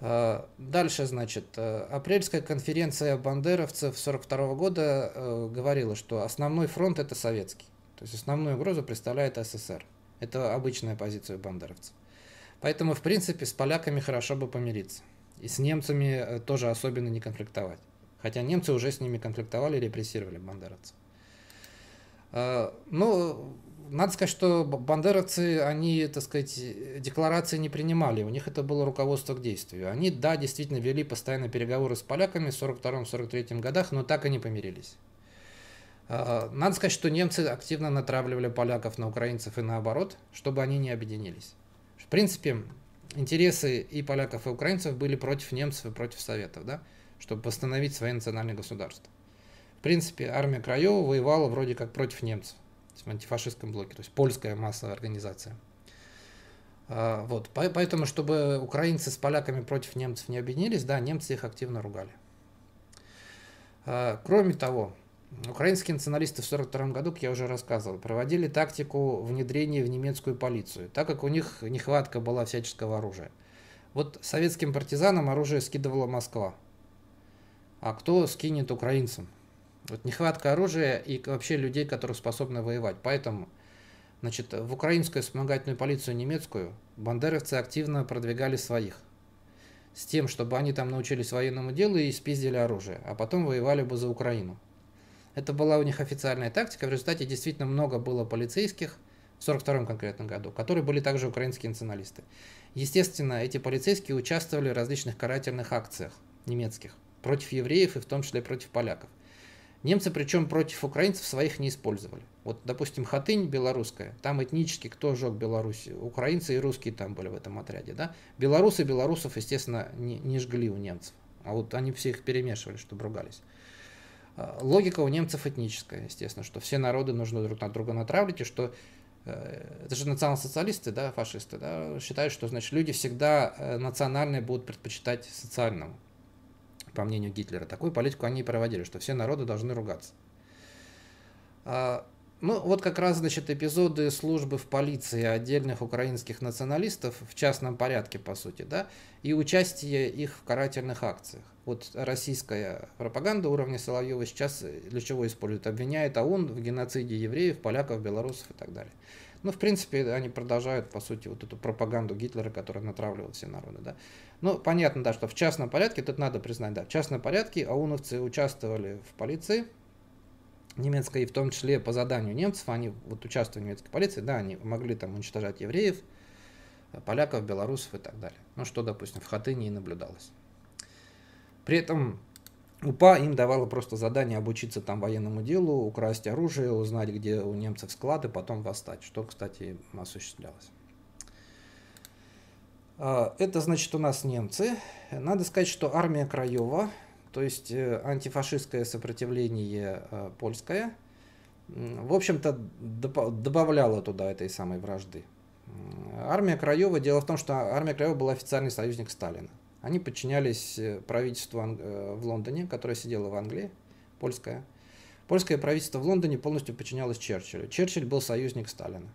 Э, дальше, значит, апрельская конференция бандеровцев 1942 года говорила, что основной фронт это советский. То есть основную угрозу представляет СССР. Это обычная позиция бандеровцев. Поэтому, в принципе, с поляками хорошо бы помириться. И с немцами э, тоже особенно не конфликтовать. Хотя немцы уже с ними конфликтовали и репрессировали бандеровцев. Э, ну, надо сказать, что бандеровцы, они, так сказать, декларации не принимали, у них это было руководство к действию. Они, да, действительно вели постоянно переговоры с поляками в 1942-1943 годах, но так и не помирились. А, надо сказать, что немцы активно натравливали поляков на украинцев и наоборот, чтобы они не объединились. В принципе, интересы и поляков, и украинцев были против немцев и против Советов, да, чтобы восстановить свои национальные государства. В принципе, армия Краева воевала вроде как против немцев в антифашистском блоке, то есть польская массовая организация. А, вот, поэтому, чтобы украинцы с поляками против немцев не объединились, да, немцы их активно ругали. А, кроме того, Украинские националисты в 1942 году, как я уже рассказывал, проводили тактику внедрения в немецкую полицию, так как у них нехватка была всяческого оружия. Вот советским партизанам оружие скидывала Москва. А кто скинет украинцам? Вот нехватка оружия и вообще людей, которые способны воевать. Поэтому значит, в украинскую вспомогательную полицию немецкую бандеровцы активно продвигали своих с тем, чтобы они там научились военному делу и спиздили оружие, а потом воевали бы за Украину. Это была у них официальная тактика. В результате действительно много было полицейских в 1942 конкретном году, которые были также украинские националисты. Естественно, эти полицейские участвовали в различных карательных акциях немецких против евреев и в том числе против поляков. Немцы причем против украинцев своих не использовали. Вот, допустим, Хатынь белорусская, там этнически кто жег Беларусь? Украинцы и русские там были в этом отряде, да? Белорусы белорусов, естественно, не, не жгли у немцев. А вот они всех перемешивали, чтобы ругались. А, логика у немцев этническая, естественно, что все народы нужно друг на друга натравлить, и что э, это же национал-социалисты, да, фашисты, да, считают, что, значит, люди всегда э, национальные будут предпочитать социальному, по мнению Гитлера. Такую политику они и проводили, что все народы должны ругаться. А, ну, вот как раз, значит, эпизоды службы в полиции отдельных украинских националистов в частном порядке, по сути, да, и участие их в карательных акциях. Вот российская пропаганда уровня Соловьева сейчас э, для чего использует? Обвиняет ООН в геноциде евреев, поляков, белорусов и так далее. Ну, в принципе, они продолжают, по сути, вот эту пропаганду Гитлера, которая натравливала все народы, да. Ну, понятно, да, что в частном порядке, тут надо признать, да, в частном порядке Ауновцы участвовали в полиции, немецкой, и в том числе по заданию немцев, они вот участвовали в немецкой полиции, да, они могли там уничтожать евреев, поляков, белорусов и так далее. Ну, что, допустим, в Хатыне и наблюдалось. При этом УПА им давала просто задание обучиться там военному делу, украсть оружие, узнать, где у немцев склады, потом восстать, что, кстати, осуществлялось. А, это, значит, у нас немцы. Надо сказать, что армия Краева то есть э, антифашистское сопротивление э, польское, в общем-то, добавляло туда этой самой вражды. Армия Краева, дело в том, что армия Краева была официальный союзник Сталина. Они подчинялись э, правительству в Лондоне, которое сидело в Англии, польское. Польское правительство в Лондоне полностью подчинялось Черчиллю. Черчилль был союзник Сталина.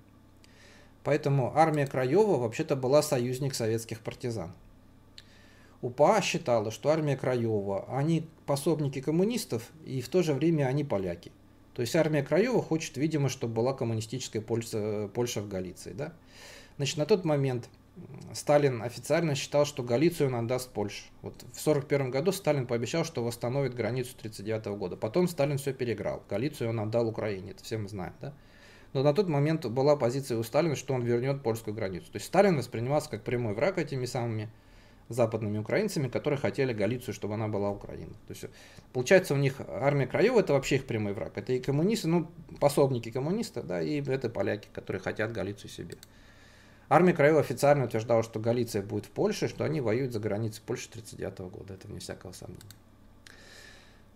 Поэтому армия Краева вообще-то была союзник советских партизан. УПА считала, что армия Краева, они пособники коммунистов, и в то же время они поляки. То есть армия Краева хочет, видимо, чтобы была коммунистическая Польша, Польша в Галиции. Да? Значит, на тот момент Сталин официально считал, что Галицию он отдаст Польше. Вот в 1941 году Сталин пообещал, что восстановит границу 1939 года. Потом Сталин все переиграл. Галицию он отдал Украине, это все мы знаем. Да? Но на тот момент была позиция у Сталина, что он вернет польскую границу. То есть Сталин воспринимался как прямой враг этими самыми западными украинцами, которые хотели Галицию, чтобы она была Украина. То есть, получается, у них армия краев это вообще их прямой враг. Это и коммунисты, ну, пособники коммунистов, да, и это поляки, которые хотят Галицию себе. Армия краев официально утверждала, что Галиция будет в Польше, что они воюют за границей Польши 1939 года. Это вне всякого сомнения.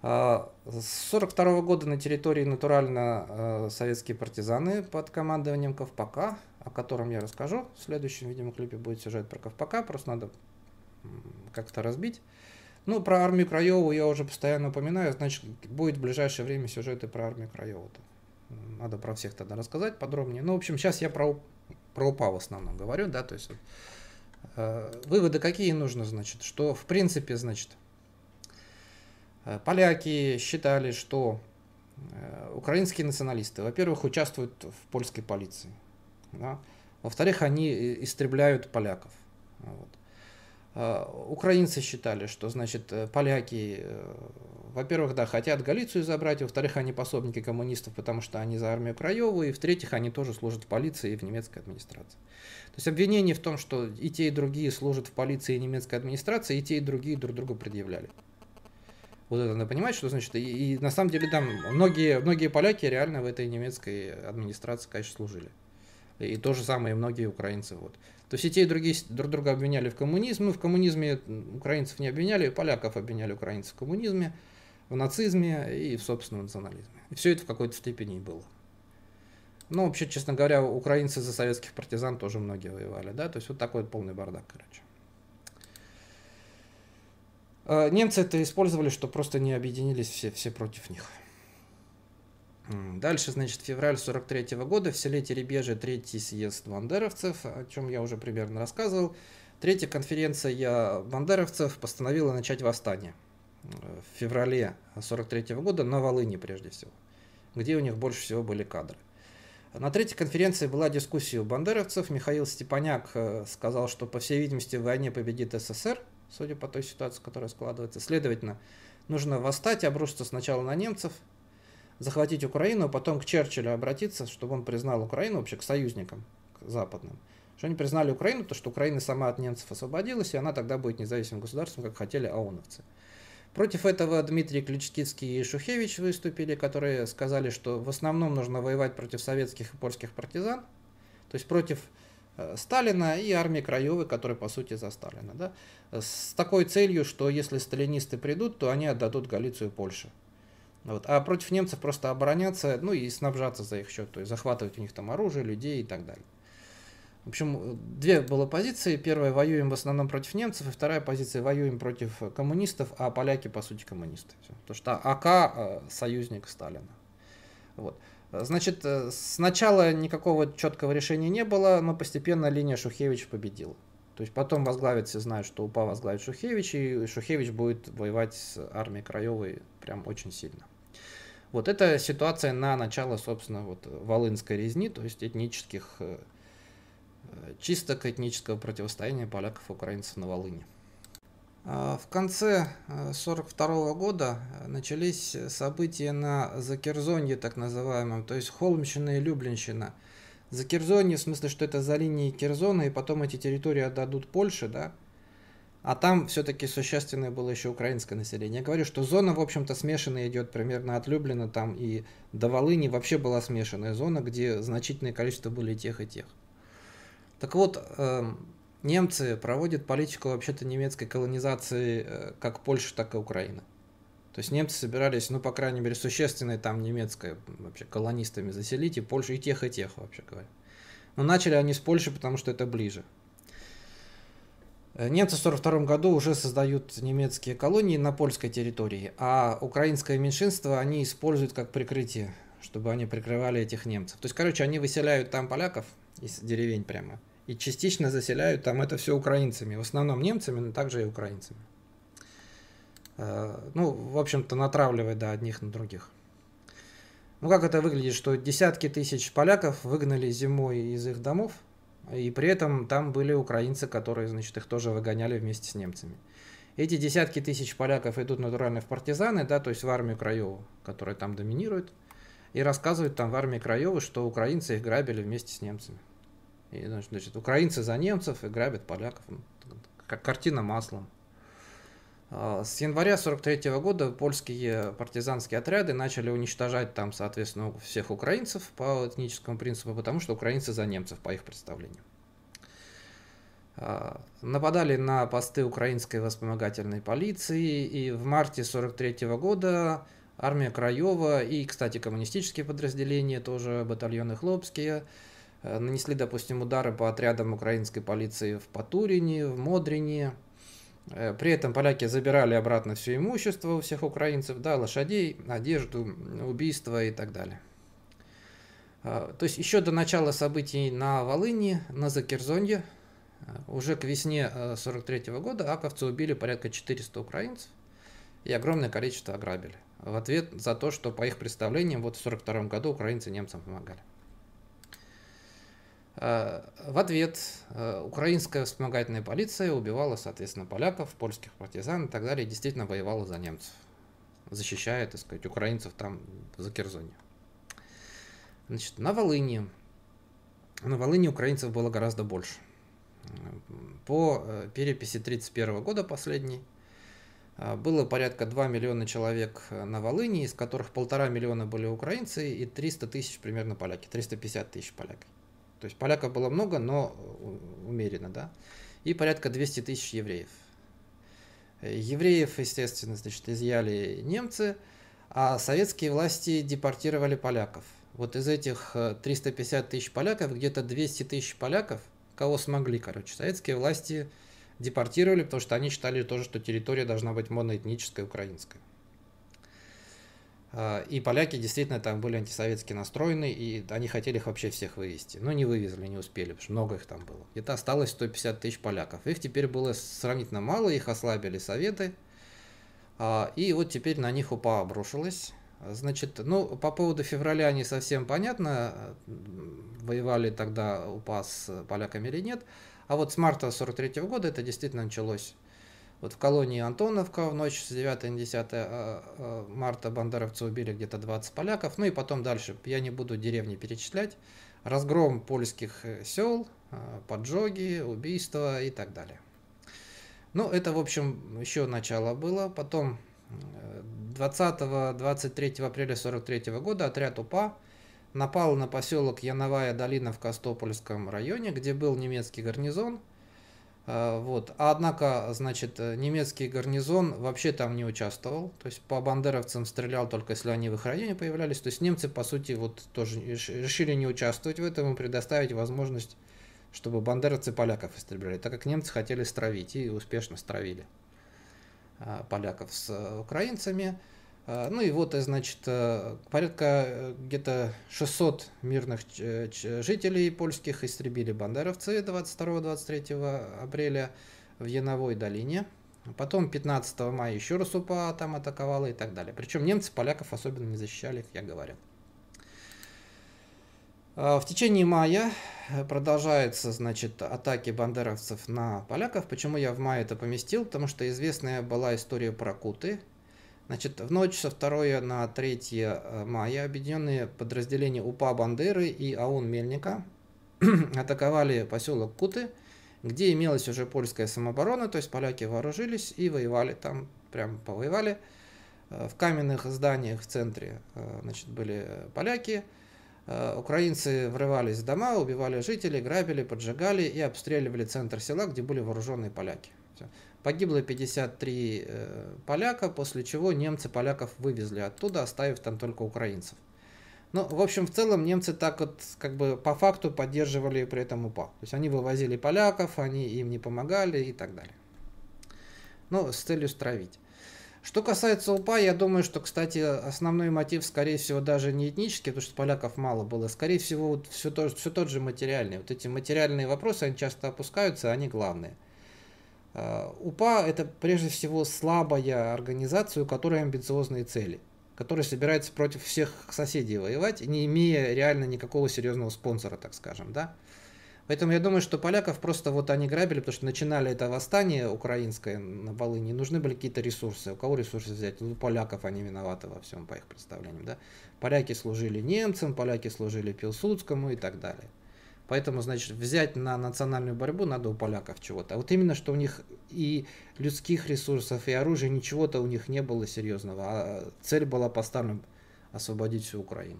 А, с 1942 года на территории натурально а, советские партизаны под командованием Ковпака, о котором я расскажу. В следующем видеоклипе будет сюжет про Ковпака, просто надо как-то разбить. Ну, про армию Краеву я уже постоянно упоминаю, значит, будет в ближайшее время сюжеты про армию Краеву. -то. Надо про всех тогда рассказать подробнее. Ну, в общем, сейчас я про, про УПА в основном говорю, да, то есть вот, э, выводы какие нужно, значит, что, в принципе, значит, э, поляки считали, что э, украинские националисты, во-первых, участвуют в польской полиции, да, во-вторых, они э, истребляют поляков, вот. А, украинцы считали, что, значит, э, поляки, э, во-первых, да, хотят Галицию забрать, во-вторых, они пособники коммунистов, потому что они за армию Краеву, и в-третьих, они тоже служат в полиции и в немецкой администрации. То есть обвинение в том, что и те, и другие служат в полиции и немецкой администрации, и те, и другие друг друга предъявляли. Вот это надо понимать, что значит. И, и на самом деле там многие, многие поляки реально в этой немецкой администрации, конечно, служили. И то же самое и многие украинцы. Вот. То есть и те, и другие друг друга обвиняли в коммунизме. В коммунизме украинцев не обвиняли, поляков обвиняли украинцев в коммунизме, в нацизме и в собственном национализме. И все это в какой-то степени и было. Ну, вообще, честно говоря, украинцы за советских партизан тоже многие воевали, да, то есть вот такой полный бардак, короче. Э, немцы это использовали, что просто не объединились все, все против них. Дальше, значит, февраль 43 -го года в селе Теребеже третий съезд бандеровцев, о чем я уже примерно рассказывал. Третья конференция я бандеровцев постановила начать восстание э, в феврале 43 -го года на Волыне прежде всего, где у них больше всего были кадры. На третьей конференции была дискуссия у бандеровцев. Михаил Степаняк э, сказал, что, по всей видимости, в войне победит СССР, судя по той ситуации, которая складывается. Следовательно, нужно восстать обрушиться сначала на немцев – захватить Украину, а потом к Черчиллю обратиться, чтобы он признал Украину вообще к союзникам к западным. Что они признали Украину, то что Украина сама от немцев освободилась, и она тогда будет независимым государством, как хотели ауновцы. Против этого Дмитрий Ключкицкий и Шухевич выступили, которые сказали, что в основном нужно воевать против советских и польских партизан, то есть против э, Сталина и армии Краевой, которая по сути за Сталина. Да? С такой целью, что если сталинисты придут, то они отдадут Галицию и Польшу. Вот. А против немцев просто обороняться, ну и снабжаться за их счет, то есть захватывать у них там оружие, людей и так далее. В общем, э, две было позиции. Первая – воюем в основном против немцев, и вторая позиция – воюем против коммунистов, а поляки, по сути, коммунисты. Все. Потому что АК э, – союзник Сталина. Вот. Э, значит, сначала никакого четкого решения не было, но постепенно линия Шухевич победила. То есть потом возглавит, все знают, что УПА возглавит Шухевич, и Шухевич будет воевать с армией Краевой прям очень сильно. Вот это ситуация на начало, собственно, вот Волынской резни, то есть этнических, э, э, чисток этнического противостояния поляков и украинцев на Волыне. А, в конце 1942 э, года начались события на Закерзонье, так называемом, то есть Холмщина и Люблинщина. Закерзонье, в смысле, что это за линией Керзона, и потом эти территории отдадут Польше, да, а там все-таки существенное было еще украинское население. Я говорю, что зона, в общем-то, смешанная идет примерно от Люблина там и до Волыни вообще была смешанная зона, где значительное количество были тех, и тех. Так вот, эм, немцы проводят политику вообще-то немецкой колонизации э, как Польши, так и Украины. То есть немцы собирались, ну, по крайней мере, существенной там немецкой вообще колонистами заселить и Польшу, и тех, и тех, вообще говоря. Но начали они с Польши, потому что это ближе. Э, немцы в 1942 году уже создают немецкие колонии на польской территории, а украинское меньшинство они используют как прикрытие, чтобы они прикрывали этих немцев. То есть, короче, они выселяют там поляков из деревень прямо и частично заселяют там это все украинцами, в основном немцами, но также и украинцами. Э, ну, в общем-то, натравливая да, одних на других. Ну, как это выглядит, что десятки тысяч поляков выгнали зимой из их домов – и при этом там были украинцы, которые, значит, их тоже выгоняли вместе с немцами. Эти десятки тысяч поляков идут натурально в партизаны, да, то есть в армию Краеву, которая там доминирует, и рассказывают там в армии Краева, что украинцы их грабили вместе с немцами. И, значит, украинцы за немцев и грабят поляков. Ну, как картина маслом. А, с января 43 года польские партизанские отряды начали уничтожать там, соответственно, всех украинцев по этническому принципу, потому что украинцы за немцев, по их представлению. А, нападали на посты украинской воспомогательной полиции, и в марте 43 года армия Краева и, кстати, коммунистические подразделения, тоже батальоны хлопские, э, нанесли, допустим, удары по отрядам украинской полиции в Патурине, в Модрине, Э, при этом поляки забирали обратно все имущество у всех украинцев, да, лошадей, одежду, убийства и так далее. А, то есть еще до начала событий на Волыни, на Закерзонье, э, уже к весне 43 э, -го года аковцы убили порядка 400 украинцев и огромное количество ограбили. В ответ за то, что по их представлениям вот в 42 году украинцы немцам помогали. Э, в ответ э, украинская вспомогательная полиция убивала, соответственно, поляков, польских партизан и так далее, и действительно воевала за немцев, защищая, так сказать, украинцев там за Керзоне. Значит, на Волыни. На Волыни украинцев было гораздо больше. По э, переписи 1931 года последней, было порядка 2 миллиона человек на Волыни, из которых полтора миллиона были украинцы и 300 тысяч примерно поляки, 350 тысяч поляков. То есть поляков было много, но э, умеренно, да. И порядка 200 тысяч евреев. Э, евреев, естественно, значит, изъяли немцы, а советские власти депортировали поляков. Вот из этих 350 э, тысяч поляков, где-то 200 тысяч поляков, кого смогли, короче, советские власти депортировали, потому что они считали тоже, что территория должна быть моноэтнической, украинской. А, и поляки действительно там были антисоветски настроены, и они хотели их вообще всех вывести. Но не вывезли, не успели, потому что много их там было. Где-то осталось 150 тысяч поляков. Их теперь было сравнительно мало, их ослабили советы. А, и вот теперь на них УПА обрушилась. Значит, ну, по поводу февраля не совсем понятно, воевали тогда УПА с поляками или нет. А вот с марта 43 -го года это действительно началось. Вот в колонии Антоновка в ночь с 9 на 10 а, а, марта бандеровцы убили где-то 20 поляков. Ну и потом дальше, я не буду деревни перечислять. Разгром польских э, сел, а, поджоги, убийства и так далее. Ну, это, в общем, еще начало было. Потом 20-23 э, апреля 43 года отряд УПА напал на поселок Яновая долина в Костопольском районе, где был немецкий гарнизон – а, вот. Однако, значит, э, немецкий гарнизон вообще там не участвовал. То есть по бандеровцам стрелял только если они в их районе появлялись. То есть немцы, по сути, вот тоже решили не участвовать в этом и предоставить возможность, чтобы бандеровцы поляков истребляли, так как немцы хотели стравить и успешно стравили а, поляков с э, украинцами. А, ну и вот, э, значит, э, порядка э, где-то 600 мирных жителей польских истребили бандеровцы 22-23 апреля в Яновой долине. Потом 15 мая еще раз УПА там атаковала и так далее. Причем немцы поляков особенно не защищали, как я говорил. А, в течение мая продолжаются, значит, атаки бандеровцев на поляков. Почему я в мае это поместил? Потому что известная была история про Куты, Значит, в ночь со 2 на 3 э, мая объединенные подразделения УПА Бандеры и АУН Мельника атаковали поселок Куты, где имелась уже польская самооборона, то есть поляки вооружились и воевали там, прям повоевали. Э, в каменных зданиях в центре э, значит, были поляки, Украинцы врывались в дома, убивали жителей, грабили, поджигали и обстреливали центр села, где были вооруженные поляки. Все. Погибло 53 э, поляка, после чего немцы поляков вывезли оттуда, оставив там только украинцев. Ну, в общем, в целом немцы так вот, как бы по факту поддерживали при этом УПА. То есть они вывозили поляков, они им не помогали и так далее. Ну, с целью стравить. Что касается УПА, я думаю, что, кстати, основной мотив, скорее всего, даже не этнический, потому что поляков мало было, скорее всего, вот все, то, все тот же материальный. Вот эти материальные вопросы, они часто опускаются, они главные. Э, УПА – это прежде всего слабая организация, у которой амбициозные цели, которая собирается против всех соседей воевать, не имея реально никакого серьезного спонсора, так скажем, да. Поэтому я думаю, что поляков просто вот они грабили, потому что начинали это восстание украинское на Волыне, нужны были какие-то ресурсы. У кого ресурсы взять? Ну, поляков они виноваты во всем, по их представлениям, да. Поляки служили немцам, поляки служили Пилсудскому и так далее. Поэтому, значит, взять на национальную борьбу надо у поляков чего-то. А вот именно, что у них и людских ресурсов, и оружия, ничего-то у них не было серьезного. А цель была поставлена освободить всю Украину.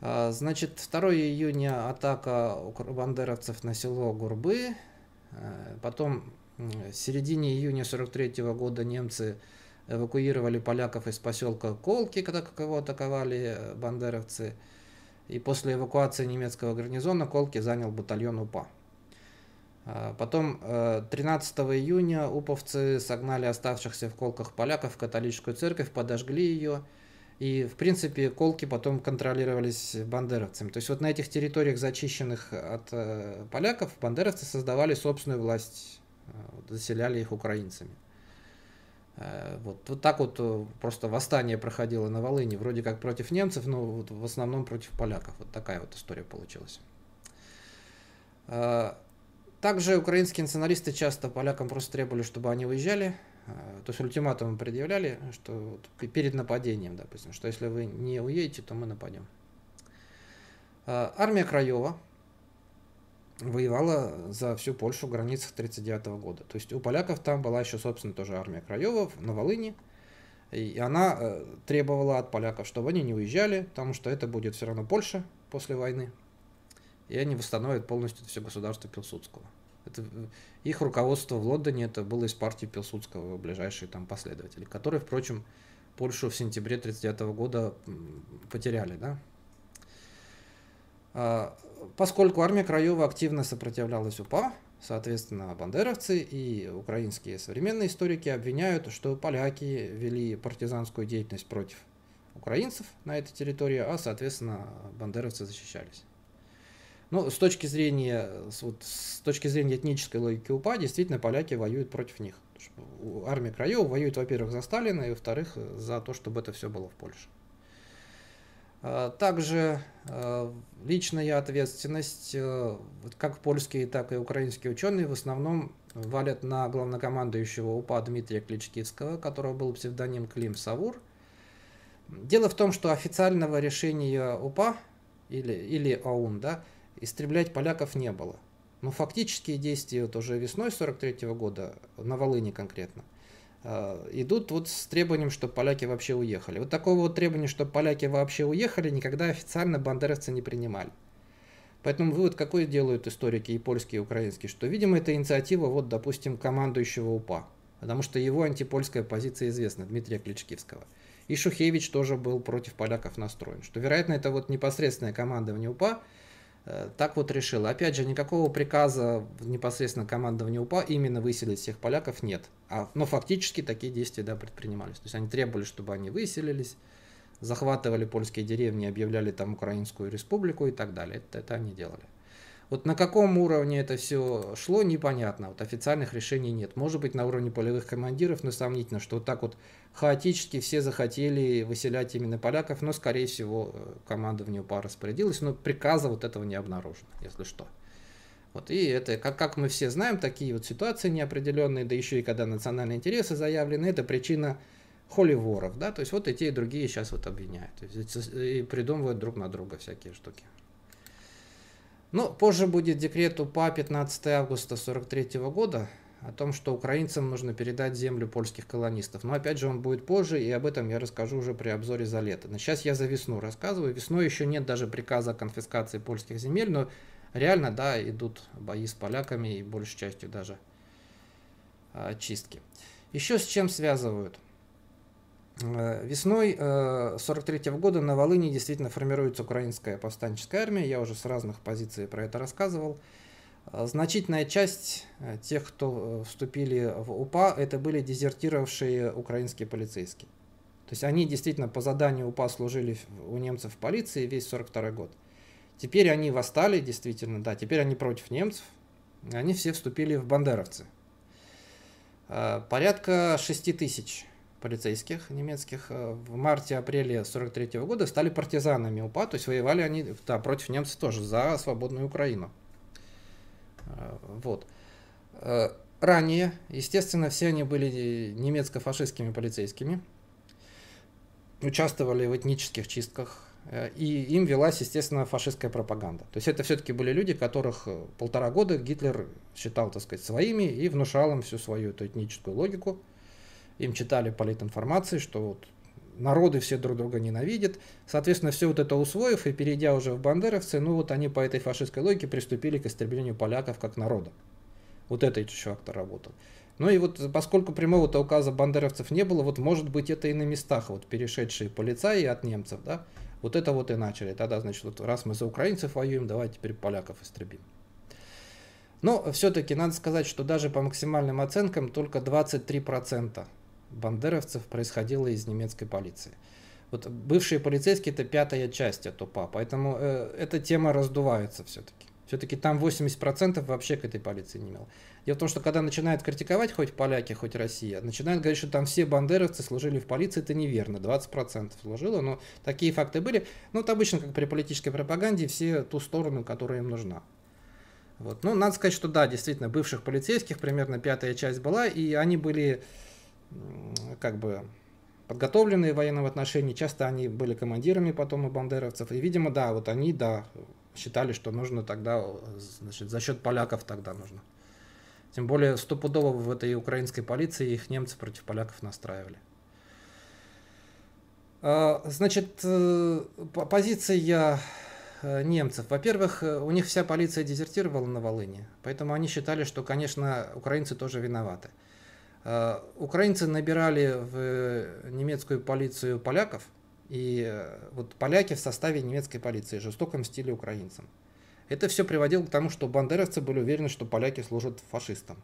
А, значит, 2 июня атака бандеровцев на село Гурбы. А, потом в середине июня 43 года немцы эвакуировали поляков из поселка Колки, когда его атаковали э, бандеровцы. И после эвакуации немецкого гарнизона Колки занял батальон УПА. А, потом 13 э, июня уповцы согнали оставшихся в Колках поляков в католическую церковь, подожгли ее. И, в принципе, колки потом контролировались бандеровцами. То есть вот на этих территориях, зачищенных от э, поляков, бандеровцы создавали собственную власть, э, заселяли их украинцами. Э, вот, вот так вот э, просто восстание проходило на Волыне, вроде как против немцев, но вот в основном против поляков. Вот такая вот история получилась. Э, также украинские националисты часто полякам просто требовали, чтобы они уезжали. То есть ультиматум предъявляли, что вот перед нападением, допустим, что если вы не уедете, то мы нападем. Армия Краева воевала за всю Польшу в границах 1939 года. То есть у поляков там была еще, собственно, тоже армия Краевов на Волыни. И она э, требовала от поляков, чтобы они не уезжали, потому что это будет все равно Польша после войны. И они восстановят полностью все государство Пилсудского. Это, э, их руководство в Лондоне это было из партии Пилсудского, ближайшие там последователи, которые, впрочем, Польшу в сентябре 1939 года потеряли, да, а, поскольку армия Краева активно сопротивлялась УПА, соответственно, бандеровцы и украинские современные историки обвиняют, что поляки вели партизанскую деятельность против украинцев на этой территории, а, соответственно, бандеровцы защищались. Но ну, с точки зрения, вот, с точки зрения этнической логики УПА, действительно, поляки воюют против них. Армия Краева воюет, во-первых, за Сталина, и, во-вторых, за то, чтобы это все было в Польше. А, также а, личная ответственность, э, как польские, так и украинские ученые в основном валят на главнокомандующего УПА Дмитрия Кличкицкого, которого был псевдоним Клим Савур. Дело в том, что официального решения УПА или, или ОУН да, истреблять поляков не было. Но фактические действия вот уже весной 43 -го года, на Волыне конкретно, Э, идут вот с требованием, что поляки вообще уехали. Вот такого вот требования, что поляки вообще уехали, никогда официально бандеровцы не принимали. Поэтому вывод какой делают историки и польские, и украинские, что, видимо, это инициатива, вот, допустим, командующего УПА, потому что его антипольская позиция известна, Дмитрия Кличкивского. И Шухевич тоже был против поляков настроен, что, вероятно, это вот непосредственное командование УПА – Э, так вот решила. Опять же, никакого приказа непосредственно командования УПА именно выселить всех поляков нет. А, но фактически такие действия да, предпринимались. То есть они требовали, чтобы они выселились, захватывали польские деревни, объявляли там Украинскую республику и так далее. Это, это они делали. Вот на каком уровне это все шло, непонятно. Вот официальных решений нет. Может быть, на уровне полевых командиров, но сомнительно, что вот так вот хаотически все захотели выселять именно поляков, но, скорее всего, э, командованию пара распорядилась, но приказа вот этого не обнаружено, если что. Вот, и это, как, как мы все знаем, такие вот ситуации неопределенные, да еще и когда национальные интересы заявлены, это причина холиворов, да, то есть вот и те, и другие сейчас вот обвиняют и придумывают друг на друга всякие штуки. Но ну, позже будет декрет УПА 15 августа 1943 года о том, что украинцам нужно передать землю польских колонистов. Но опять же он будет позже, и об этом я расскажу уже при обзоре за лето. Но сейчас я за весну рассказываю. Весной еще нет даже приказа о конфискации польских земель, но реально, да, идут бои с поляками и большей частью даже очистки. А, еще с чем связывают – Э, весной 43 э, -го года на Волыне действительно формируется украинская повстанческая армия. Я уже с разных позиций про это рассказывал. Э, значительная часть тех, кто вступили в УПА, это были дезертировавшие украинские полицейские. То есть они действительно по заданию УПА служили у немцев в полиции весь 42 год. Теперь они восстали, действительно, да, теперь они против немцев. Они все вступили в бандеровцы. Порядка 6 тысяч полицейских немецких э, в марте-апреле 43 года стали партизанами УПА, то есть воевали они да, против немцев тоже за свободную Украину. Э, вот. Э, ранее, естественно, все они были немецко-фашистскими полицейскими, участвовали в этнических чистках, и им велась, естественно, фашистская пропаганда. То есть это все-таки были люди, которых полтора года Гитлер считал, так сказать, своими и внушал им всю свою эту этническую логику – им читали политинформации, что вот народы все друг друга ненавидят. Соответственно, все вот это усвоив и перейдя уже в бандеровцы, ну вот они по этой фашистской логике приступили к истреблению поляков как народа. Вот этот еще фактор работал. Ну и вот поскольку прямого-то указа бандеровцев не было, вот может быть это и на местах, вот перешедшие полицаи от немцев, да, вот это вот и начали. Тогда, значит, вот раз мы за украинцев воюем, давайте теперь поляков истребим. Но все-таки надо сказать, что даже по максимальным оценкам только 23% бандеровцев происходило из немецкой полиции. Вот бывшие полицейские это пятая часть а от УПА, поэтому э, эта тема раздувается все-таки. Все-таки там 80% вообще к этой полиции не имел. Дело в том, что когда начинают критиковать хоть поляки, хоть Россия, начинают говорить, что там все бандеровцы служили в полиции, это неверно, 20% служило, но такие факты были. Ну, это обычно, как при политической пропаганде, все ту сторону, которая им нужна. Вот. Ну, надо сказать, что да, действительно, бывших полицейских примерно пятая часть была, и они были как бы подготовленные в отношения часто они были командирами потом и бандеровцев, и, видимо, да, вот они, да, считали, что нужно тогда, значит, за счет поляков тогда нужно. Тем более стопудово в этой украинской полиции их немцы против поляков настраивали. А, значит, э, позиция э, немцев. Во-первых, э, у них вся полиция дезертировала на Волыне, поэтому они считали, что, конечно, украинцы тоже виноваты. Э, украинцы набирали в э, немецкую полицию поляков, и э, вот поляки в составе немецкой полиции жестоко мстили украинцам. Это все приводило к тому, что бандеровцы были уверены, что поляки служат фашистам.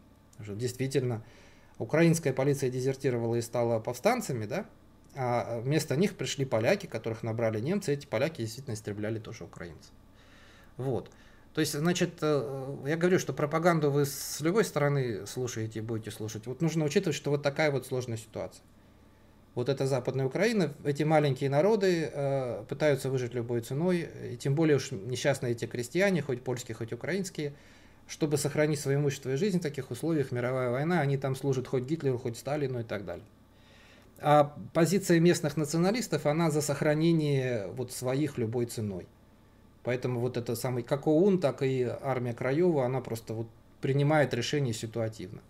Что действительно, украинская полиция дезертировала и стала повстанцами, да? А вместо них пришли поляки, которых набрали немцы, эти поляки действительно истребляли тоже украинцев. Вот. То есть, значит, э, я говорю, что пропаганду вы с любой стороны слушаете и будете слушать. Вот нужно учитывать, что вот такая вот сложная ситуация. Вот это Западная Украина, эти маленькие народы э, пытаются выжить любой ценой, и тем более уж несчастные эти крестьяне, хоть польские, хоть украинские, чтобы сохранить свое имущество и жизнь в таких условиях, мировая война, они там служат хоть Гитлеру, хоть Сталину и так далее. А позиция местных националистов, она за сохранение вот своих любой ценой. Поэтому вот это самый, как ОУН, так и армия Краева, она просто вот принимает решение ситуативно.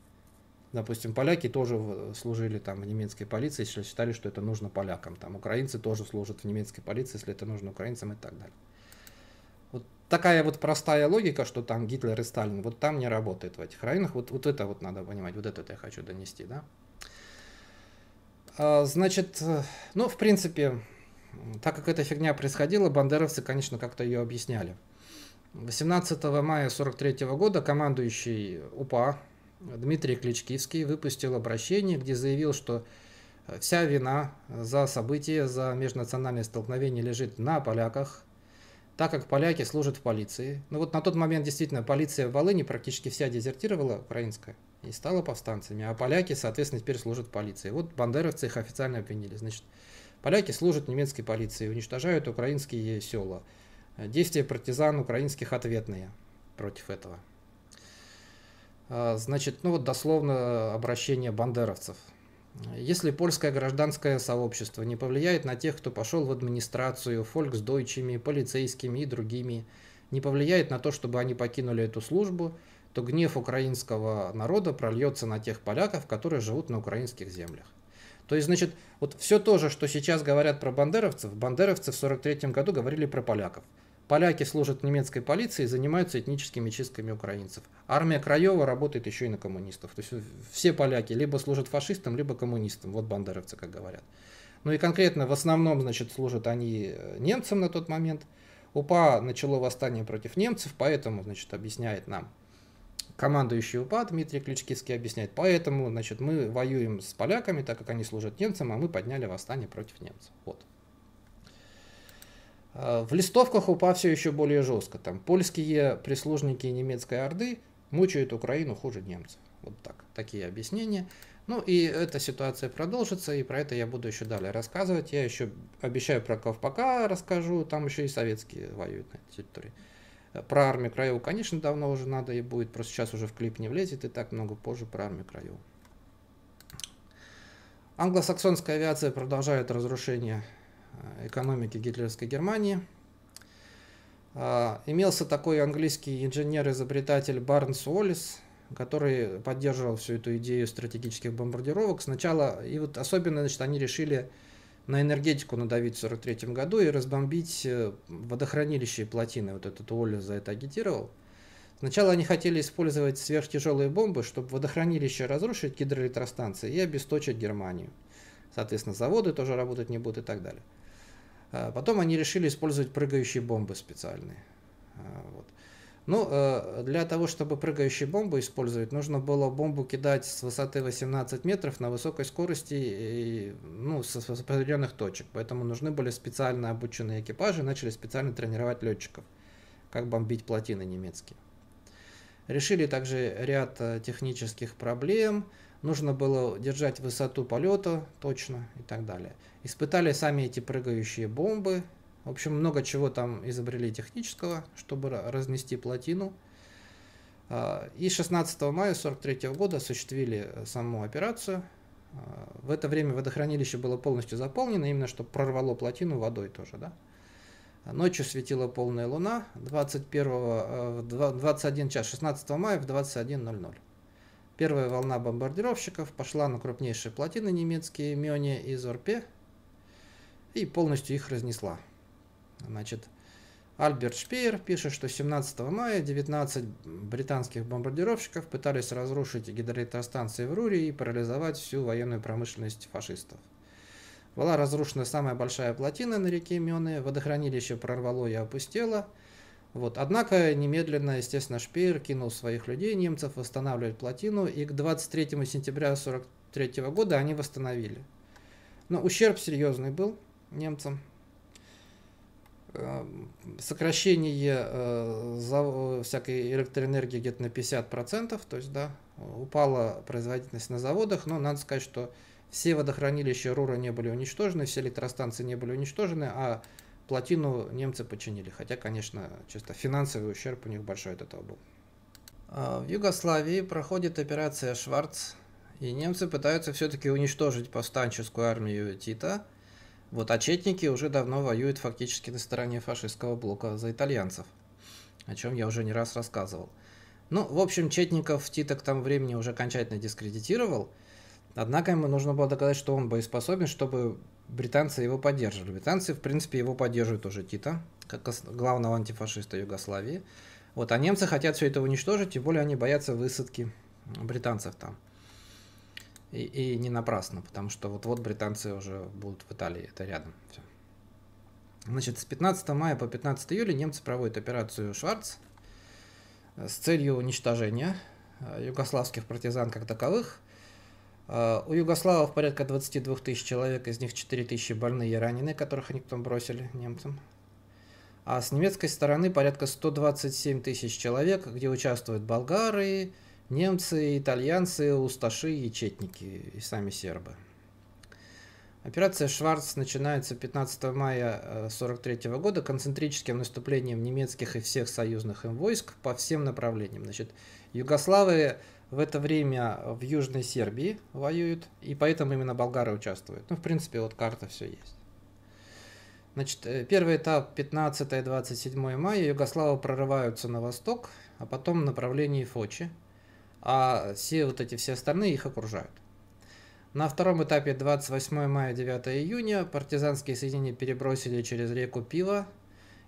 Допустим, поляки тоже служили там в немецкой полиции, если считали, что это нужно полякам. Там украинцы тоже служат в немецкой полиции, если это нужно украинцам и так далее. Вот такая вот простая логика, что там Гитлер и Сталин, вот там не работает в этих районах. Вот, вот это вот надо понимать, вот это я хочу донести, да. А, значит, э, ну, в принципе, так как эта фигня происходила, бандеровцы, конечно, как-то ее объясняли. 18 мая 1943 года командующий УПА Дмитрий Кличкивский выпустил обращение, где заявил, что э, вся вина за события, за межнациональные столкновения лежит на поляках, так как поляки служат в полиции. Ну вот на тот момент действительно полиция в Волыни практически вся дезертировала, украинская, и стала повстанцами, а поляки, соответственно, теперь служат в полиции. Вот бандеровцы их официально обвинили. Значит, Поляки служат немецкой полиции, уничтожают украинские села. Действия партизан украинских ответные против этого. А, значит, ну вот дословно обращение бандеровцев. Если польское гражданское сообщество не повлияет на тех, кто пошел в администрацию, фольксдойчами, полицейскими и другими, не повлияет на то, чтобы они покинули эту службу, то гнев украинского народа прольется на тех поляков, которые живут на украинских землях. То есть, значит, вот все то же, что сейчас говорят про бандеровцев, бандеровцы в 1943 году говорили про поляков. Поляки служат немецкой полиции и занимаются этническими чистками украинцев. Армия Краева работает еще и на коммунистов. То есть все поляки либо служат фашистам, либо коммунистам. Вот бандеровцы, как говорят. Ну и конкретно в основном, значит, служат они э, немцам на тот момент. УПА начало восстание против немцев, поэтому, значит, объясняет нам Командующий УПА Дмитрий Ключкицкий объясняет, поэтому значит, мы воюем с поляками, так как они служат немцам, а мы подняли восстание против немцев. Вот. А, в листовках УПА все еще более жестко. Там польские прислужники немецкой Орды мучают Украину хуже немцев. Вот так, такие объяснения. Ну и эта ситуация продолжится, и про это я буду еще далее рассказывать. Я еще обещаю про Ковпака расскажу, там еще и советские воюют на этой территории. Про армию краю, конечно, давно уже надо и будет, просто сейчас уже в клип не влезет, и так много позже про армию краев. Англосаксонская авиация продолжает разрушение э, экономики гитлеровской Германии. А, имелся такой английский инженер-изобретатель Барнс Уоллес, который поддерживал всю эту идею стратегических бомбардировок. Сначала, и вот особенно, значит, они решили на энергетику надавить в 43 году и разбомбить э, водохранилище и плотины. Вот этот Уолли за это агитировал. Сначала они хотели использовать сверхтяжелые бомбы, чтобы водохранилище разрушить гидроэлектростанции и обесточить Германию. Соответственно, заводы тоже работать не будут и так далее. А потом они решили использовать прыгающие бомбы специальные. А, вот. Ну, э, для того, чтобы прыгающие бомбы использовать, нужно было бомбу кидать с высоты 18 метров на высокой скорости, и, ну, с определенных точек. Поэтому нужны были специально обученные экипажи, начали специально тренировать летчиков, как бомбить плотины немецкие. Решили также ряд э, технических проблем, нужно было держать высоту полета точно и так далее. Испытали сами эти прыгающие бомбы, в общем, много чего там изобрели технического, чтобы разнести плотину. А, и 16 мая 1943 года осуществили э, саму операцию. А, в это время водохранилище было полностью заполнено, именно что прорвало плотину водой тоже. Да? А ночью светила полная луна 21, 21 э, час 16 мая в 21.00. Первая волна бомбардировщиков пошла на крупнейшие плотины немецкие Мёне и Зорпе и полностью их разнесла. Значит, Альберт Шпеер пишет, что 17 мая 19 британских бомбардировщиков пытались разрушить гидроэлектростанции в Руре и парализовать всю военную промышленность фашистов. Была разрушена самая большая плотина на реке Мёны, водохранилище прорвало и опустело. Вот. Однако немедленно, естественно, Шпеер кинул своих людей, немцев, восстанавливать плотину, и к 23 сентября 1943 года они восстановили. Но ущерб серьезный был немцам. Э, сокращение э, за э, всякой электроэнергии где-то на 50%, то есть, да, упала производительность на заводах, но надо сказать, что все водохранилища Рура не были уничтожены, все электростанции не были уничтожены, а плотину немцы починили. Хотя, конечно, чисто финансовый ущерб у них большой от этого был. А, в Югославии проходит операция «Шварц», и немцы пытаются все-таки уничтожить повстанческую армию Тита – вот, а четники уже давно воюют фактически на стороне фашистского блока за итальянцев, о чем я уже не раз рассказывал. Ну, в общем, четников Тита к тому времени уже окончательно дискредитировал, однако ему нужно было доказать, что он боеспособен, чтобы британцы его поддерживали. Британцы, в принципе, его поддерживают уже Тита, как главного антифашиста Югославии. Вот, а немцы хотят все это уничтожить, тем более они боятся высадки британцев там. И, и не напрасно, потому что вот-вот британцы уже будут в Италии, это рядом. Все. Значит, с 15 мая по 15 июля немцы проводят операцию «Шварц» с целью уничтожения э, югославских партизан как таковых. Э, у югославов порядка 22 тысяч человек, из них 4 тысячи больные и раненые, которых они потом бросили немцам. А с немецкой стороны порядка 127 тысяч человек, где участвуют болгары, болгары, Немцы, итальянцы, усташи, и четники и сами сербы. Операция «Шварц» начинается 15 мая 1943 э, года концентрическим наступлением немецких и всех союзных им войск по всем направлениям. Значит, югославы в это время в Южной Сербии воюют, и поэтому именно болгары участвуют. Ну, в принципе, вот карта все есть. Значит, э, первый этап 15-27 мая Югославы прорываются на восток, а потом в направлении Фочи – а все вот эти все остальные их окружают. На втором этапе 28 мая 9 июня партизанские соединения перебросили через реку Пиво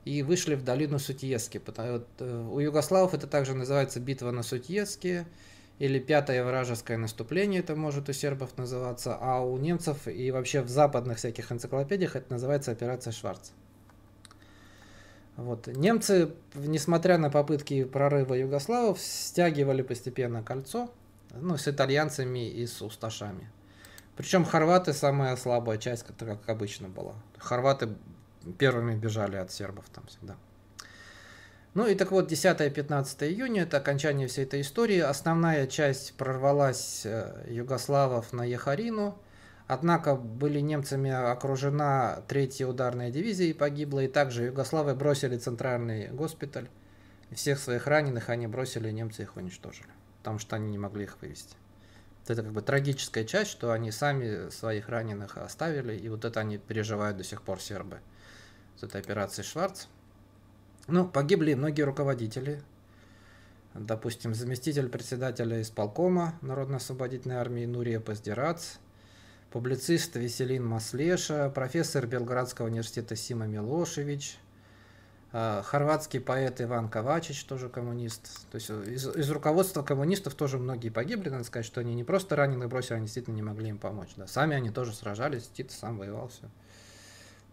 и вышли в долину Сутьески. Э, у югославов это также называется битва на Сутьеске или пятое вражеское наступление, это может у сербов называться, а у немцев и вообще в западных всяких энциклопедиях это называется операция Шварц. Вот. Немцы, несмотря на попытки прорыва югославов, стягивали постепенно кольцо ну, с итальянцами и с усташами. Причем хорваты самая слабая часть, которая как обычно была. Хорваты первыми бежали от сербов там всегда. Ну и так вот, 10-15 июня, это окончание всей этой истории. Основная часть прорвалась э, югославов на Яхарину – Однако были немцами окружена третья ударная дивизия и погибла, и также Югославы бросили центральный госпиталь. Всех своих раненых они бросили, и немцы их уничтожили, потому что они не могли их вывести. это как бы трагическая часть, что они сами своих раненых оставили, и вот это они переживают до сих пор сербы. Вот это операция Шварц. Ну, погибли многие руководители. Допустим, заместитель председателя исполкома Народно-освободительной армии Нурия Поздерац – публицист Веселин Маслеша, профессор Белградского университета Сима Милошевич, э, хорватский поэт Иван Ковачич, тоже коммунист. То есть э, из, из руководства коммунистов тоже многие погибли, надо сказать, что они не просто ранены бросили, они действительно не могли им помочь. Да. Сами они тоже сражались, Тит сам воевал, все.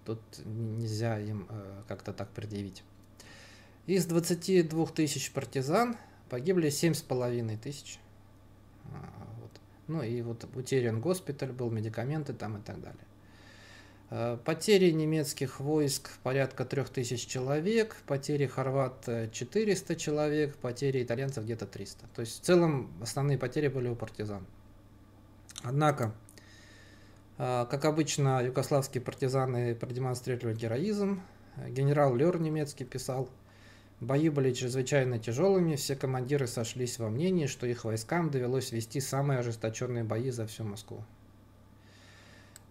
Тут нельзя им э, как-то так предъявить. Из 22 тысяч партизан погибли 7,5 тысяч а, ну и вот утерян госпиталь был, медикаменты там и так далее. Э, потери немецких войск порядка 3000 человек, потери хорват 400 э, человек, потери итальянцев где-то 300. То есть в целом основные потери были у партизан. Однако, э, как обычно, югославские партизаны продемонстрировали героизм. Генерал Лер немецкий писал – Бои были чрезвычайно тяжелыми, все командиры сошлись во мнении, что их войскам довелось вести самые ожесточенные бои за всю Москву.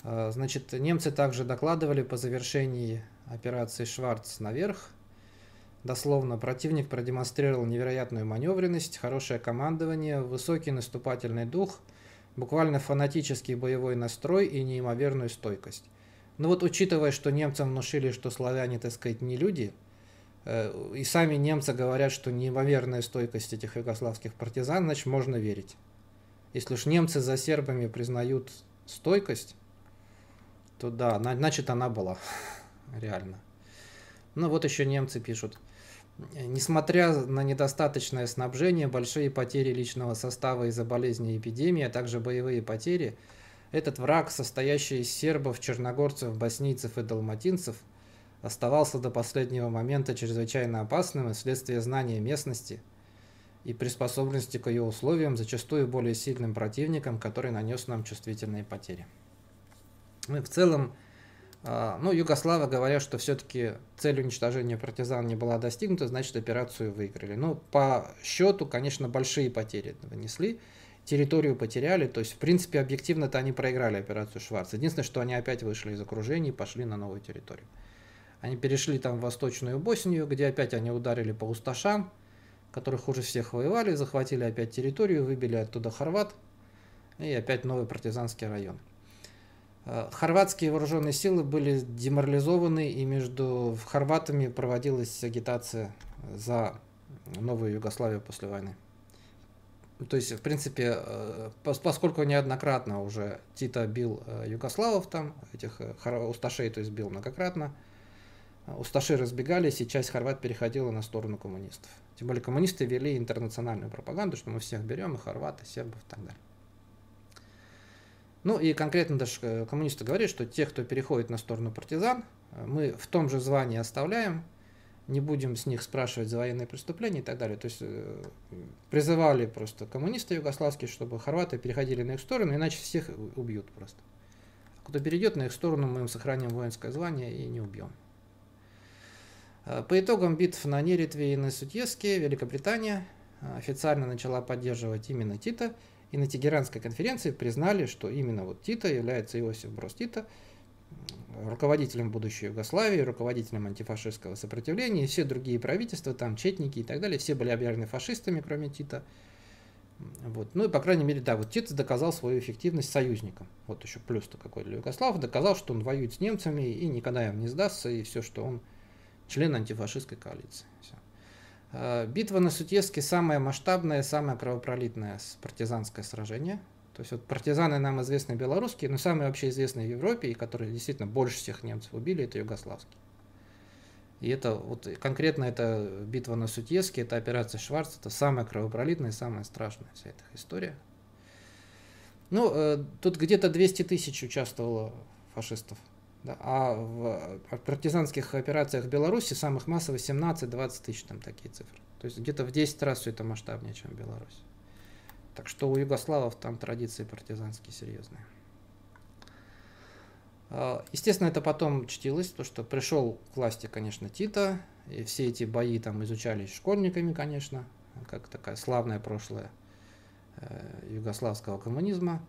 А, значит, немцы также докладывали по завершении операции «Шварц» наверх. Дословно, противник продемонстрировал невероятную маневренность, хорошее командование, высокий наступательный дух, буквально фанатический боевой настрой и неимоверную стойкость. Но вот учитывая, что немцам внушили, что славяне, так сказать, не люди – Э, и сами немцы говорят, что неимоверная стойкость этих югославских партизан, значит, можно верить. Если уж немцы за сербами признают стойкость, то да, значит, она была. Реально. Ну вот еще немцы пишут. Несмотря на недостаточное снабжение, большие потери личного состава из-за болезни и эпидемии, а также боевые потери, этот враг, состоящий из сербов, черногорцев, боснийцев и далматинцев – оставался до последнего момента чрезвычайно опасным вследствие знания местности и приспособленности к ее условиям зачастую более сильным противником, который нанес нам чувствительные потери. Мы ну в целом, а, ну, Югославы говорят, что все-таки цель уничтожения партизан не была достигнута, значит, операцию выиграли. Ну, по счету, конечно, большие потери нанесли, территорию потеряли, то есть, в принципе, объективно-то они проиграли операцию Шварц. Единственное, что они опять вышли из окружения и пошли на новую территорию. Они перешли там в Восточную Боснию, где опять они ударили по усташам, которых хуже всех воевали, захватили опять территорию, выбили оттуда хорват и опять новый партизанский район. Э, хорватские вооруженные силы были деморализованы, и между хорватами проводилась агитация за новую Югославию после войны. То есть, в принципе, э, поскольку неоднократно уже Тита бил э, югославов там, этих усташей, то есть бил многократно, а, Усташи разбегались, и часть хорват переходила на сторону коммунистов. Тем более коммунисты вели интернациональную пропаганду, что мы всех берем, и хорваты, и сербов, и так далее. Ну и конкретно даже э, коммунисты говорят, что те, кто переходит на сторону партизан, э, мы в том же звании оставляем, не будем с них спрашивать за военные преступления и так далее. То есть э, призывали просто коммунисты югославские, чтобы хорваты переходили на их сторону, иначе всех убьют просто. А кто перейдет на их сторону, мы им сохраним воинское звание и не убьем. Э, по итогам битв на Неритве и на Судьеске Великобритания э, официально начала поддерживать именно Тита, и на Тегеранской конференции признали, что именно вот Тита является Иосиф Брос Тита, руководителем будущей Югославии, руководителем антифашистского сопротивления, и все другие правительства, там четники и так далее, все были объявлены фашистами, кроме Тита. Вот. Ну и, по крайней мере, да, вот Тит доказал свою эффективность союзникам. Вот еще плюс-то какой для Югослав. Доказал, что он воюет с немцами и никогда им не сдастся, и все, что он член антифашистской коалиции. Все. А, битва на Сутьевске самое масштабное, самое кровопролитное партизанское сражение. То есть вот партизаны нам известны белорусские, но самые вообще известные в Европе, и которые действительно больше всех немцев убили, это югославские. И это вот конкретно эта битва на Сутьевске, это операция Шварц, это самая кровопролитная, самая страшная вся эта история. Ну, э, тут где-то 200 тысяч участвовало фашистов да, а в э, партизанских операциях в Беларуси самых массовых 17-20 тысяч, там такие цифры. То есть где-то в 10 раз все это масштабнее, чем в Беларуси. Так что у югославов там традиции партизанские серьезные. А, естественно, это потом чтилось, то что пришел к власти, конечно, Тита, и все эти бои там изучались школьниками, конечно, как такая славное прошлое э, югославского коммунизма.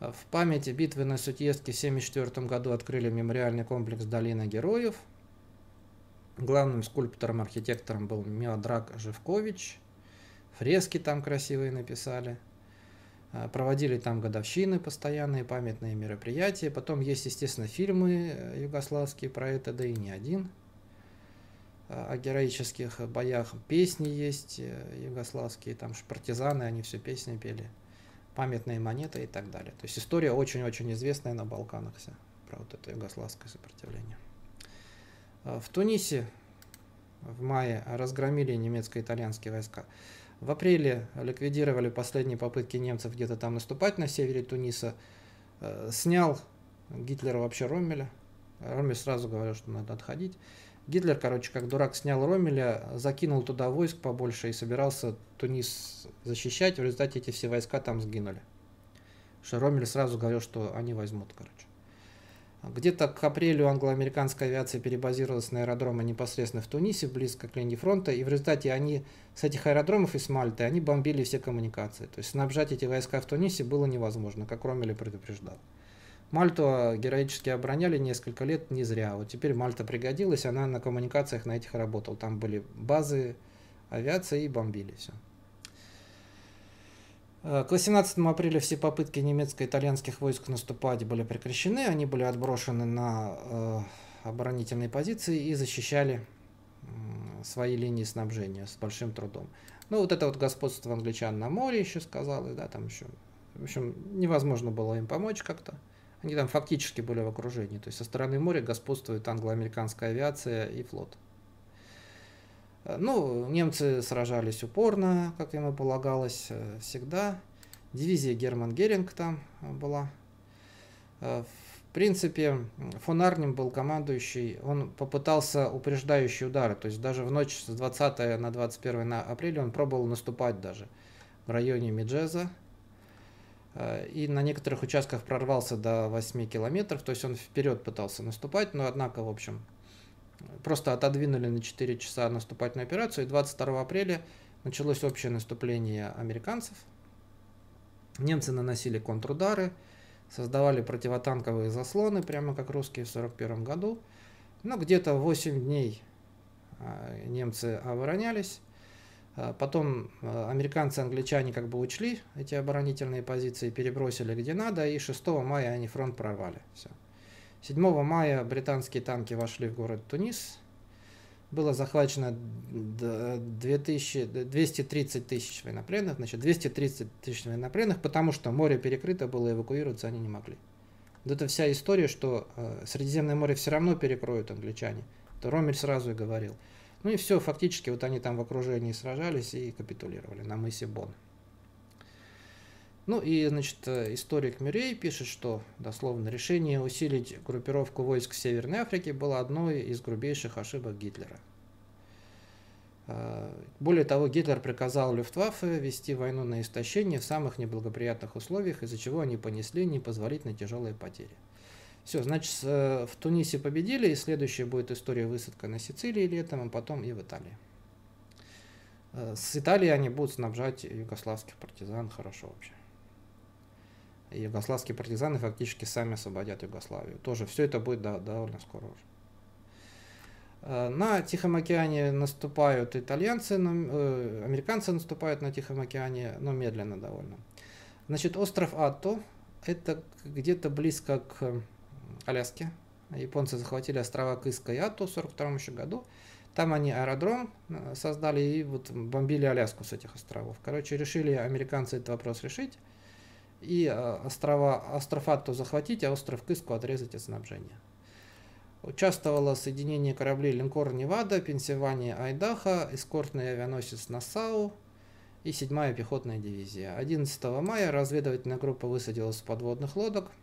А в памяти битвы на Сутьеске в 1974 году открыли мемориальный комплекс «Долина героев». Главным скульптором-архитектором был Миодраг Живкович. Фрески там красивые написали. А, проводили там годовщины постоянные, памятные мероприятия. Потом есть, естественно, фильмы э, югославские про это, да и не один а, о героических боях. Песни есть э, югославские, там же партизаны, они все песни пели памятные монеты и так далее. То есть история очень-очень известная на Балканах вся про вот это югославское сопротивление. А, в Тунисе в мае разгромили немецко-итальянские войска. В апреле ликвидировали последние попытки немцев где-то там наступать на севере Туниса. А, снял Гитлера вообще Роммеля. Роммель сразу говорил, что надо отходить. Гитлер, короче, как дурак снял Ромеля, закинул туда войск побольше и собирался Тунис защищать. В результате эти все войска там сгинули. Что Ромель сразу говорил, что они возьмут, короче. Где-то к апрелю англо-американская авиация перебазировалась на аэродромы непосредственно в Тунисе, близко к линии фронта, и в результате они с этих аэродромов из Мальты, они бомбили все коммуникации. То есть снабжать эти войска в Тунисе было невозможно, как Ромеле предупреждал. Мальту а, героически обороняли несколько лет не зря. Вот теперь Мальта пригодилась, она на коммуникациях на этих работала. Там были базы, авиации и бомбили все. А, к 18 апреля все попытки немецко-итальянских войск наступать были прекращены, они были отброшены на э, оборонительные позиции и защищали э, свои линии снабжения с большим трудом. Ну, вот это вот господство англичан на море еще сказалось, да, там еще. В общем, невозможно было им помочь как-то. Они там фактически были в окружении. То есть со стороны моря господствует англо-американская авиация и флот. Э, ну, немцы сражались упорно, как им и полагалось э, всегда. Дивизия Герман Геринг там э, была. В принципе, фон Арнем был командующий, он попытался упреждающие удары, то есть даже в ночь с 20 на 21 на апреля он пробовал наступать даже в районе Меджеза, Э, и на некоторых участках прорвался до 8 километров, то есть он вперед пытался наступать, но однако, в общем, просто отодвинули на 4 часа наступательную операцию, и 22 апреля началось общее наступление американцев. Немцы наносили контрудары, создавали противотанковые заслоны, прямо как русские в 1941 году. Но где-то 8 дней э, немцы оборонялись, а потом а, американцы, англичане как бы учли эти оборонительные позиции, перебросили где надо, и 6 мая они фронт прорвали. Все. 7 мая британские танки вошли в город Тунис. Было захвачено 2000, 230 тысяч военнопленных. Значит, 230 тысяч военнопленных, потому что море перекрыто было, эвакуироваться они не могли. Вот это вся история, что э, Средиземное море все равно перекроют англичане. То Ромель сразу и говорил – ну и все, фактически вот они там в окружении сражались и капитулировали на мысе Бон. Ну и, значит, историк Мюррей пишет, что, дословно, решение усилить группировку войск в Северной Африке было одной из грубейших ошибок Гитлера. А, более того, Гитлер приказал Люфтваффе вести войну на истощение в самых неблагоприятных условиях, из-за чего они понесли непозволительно тяжелые потери. Все, значит, э, в Тунисе победили, и следующая будет история высадка на Сицилии летом, а потом и в Италии. Э, с Италии они будут снабжать югославских партизан хорошо вообще. югославские партизаны фактически сами освободят Югославию. Тоже все это будет да, довольно скоро уже. Э, на Тихом океане наступают итальянцы, но, американцы наступают на Тихом океане, но медленно довольно. Значит, остров Ато, это где-то близко к Аляске. Японцы захватили острова Кыска и Ату в 1942 еще году. Там они аэродром э, создали и вот бомбили Аляску с этих островов. Короче, решили американцы этот вопрос решить. И э, острова, остров Атту захватить, а остров Кыску отрезать от снабжения. Участвовало соединение кораблей линкор Невада, Пенсильвания, Айдаха, эскортный авианосец Насау и 7-я пехотная дивизия. 11 мая разведывательная группа высадилась с подводных лодок –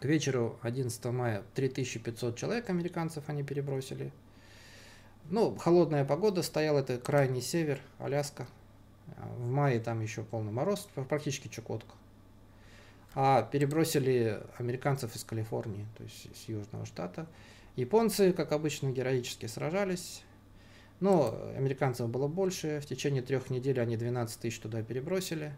к вечеру 11 мая 3500 человек американцев они перебросили. Ну, холодная погода стояла, это крайний север, Аляска. А, в мае там еще полный мороз, практически Чукотка. А перебросили американцев из Калифорнии, то есть с Южного штата. Японцы, как обычно, героически сражались. Но американцев было больше. В течение трех недель они 12 тысяч туда перебросили.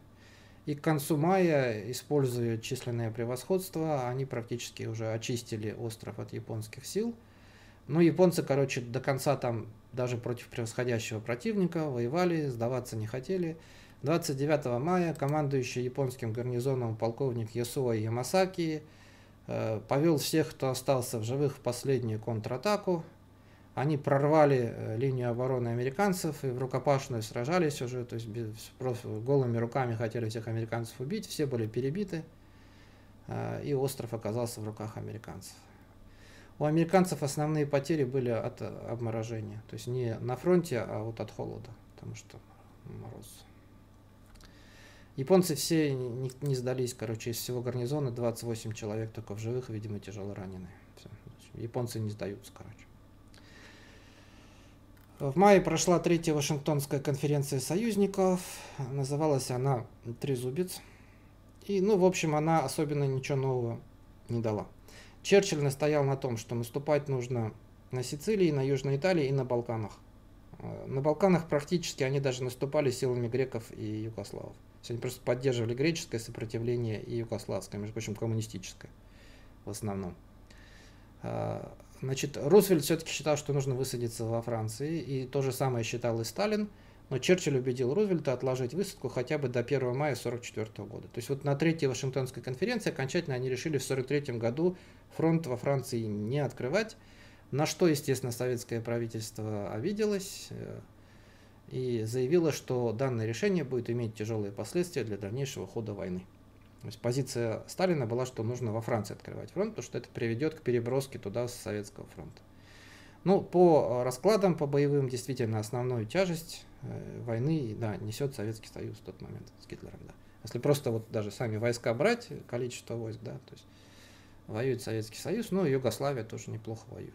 И к концу мая, используя численное превосходство, они практически уже очистили остров от японских сил. Ну, японцы, короче, до конца там даже против превосходящего противника воевали, сдаваться не хотели. 29 мая командующий японским гарнизоном полковник Ясуа Ямасаки э, повел всех, кто остался в живых, в последнюю контратаку. Они прорвали э, линию обороны американцев и в рукопашную сражались уже, то есть без, просто голыми руками хотели всех американцев убить, все были перебиты, э, и остров оказался в руках американцев. У американцев основные потери были от э, обморожения, то есть не на фронте, а вот от холода, потому что мороз. Японцы все не, не сдались, короче, из всего гарнизона 28 человек только в живых, видимо, тяжело раненые. Все. Японцы не сдаются, короче. В мае прошла третья Вашингтонская конференция союзников. Называлась она «Трезубец». И, ну, в общем, она особенно ничего нового не дала. Черчилль настоял на том, что наступать нужно на Сицилии, на Южной Италии и на Балканах. Э, на Балканах практически они даже наступали силами греков и югославов. То есть они просто поддерживали греческое сопротивление и югославское, между прочим, коммунистическое в основном. Э, Значит, Рузвельт все-таки считал, что нужно высадиться во Франции, и то же самое считал и Сталин, но Черчилль убедил Рузвельта отложить высадку хотя бы до 1 мая 1944 года. То есть вот на третьей Вашингтонской конференции окончательно они решили в 1943 году фронт во Франции не открывать, на что, естественно, советское правительство обиделось э, и заявило, что данное решение будет иметь тяжелые последствия для дальнейшего хода войны. То есть позиция Сталина была, что нужно во Франции открывать фронт, потому что это приведет к переброске туда с Советского фронта. Ну, по э, раскладам, по боевым, действительно, основную тяжесть э, войны да, несет Советский Союз в тот момент с Гитлером. Да. Если просто вот даже сами войска брать, количество войск, да, то есть воюет Советский Союз, ну Югославия тоже неплохо воюет.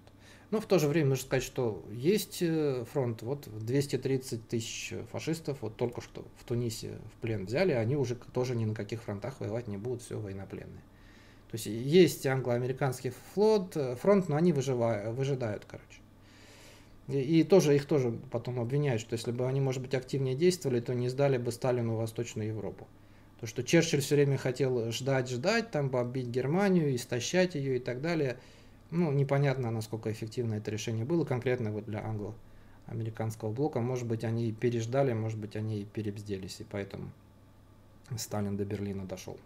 Но ну, в то же время нужно сказать, что есть э, фронт, вот 230 тысяч фашистов вот только что в Тунисе в плен взяли, они уже тоже ни на каких фронтах воевать не будут, все военнопленные. То есть есть англо-американский флот, э, фронт, но они выживают, выжидают, короче. И, и тоже их тоже потом обвиняют, что если бы они, может быть, активнее действовали, то не сдали бы Сталину Восточную Европу. То, что Черчилль все время хотел ждать, ждать, там бомбить Германию, истощать ее и так далее – ну, непонятно, насколько эффективно это решение было конкретно вот для англо-американского блока. Может быть, они переждали, может быть, они перебзделись, и поэтому Сталин до Берлина дошел.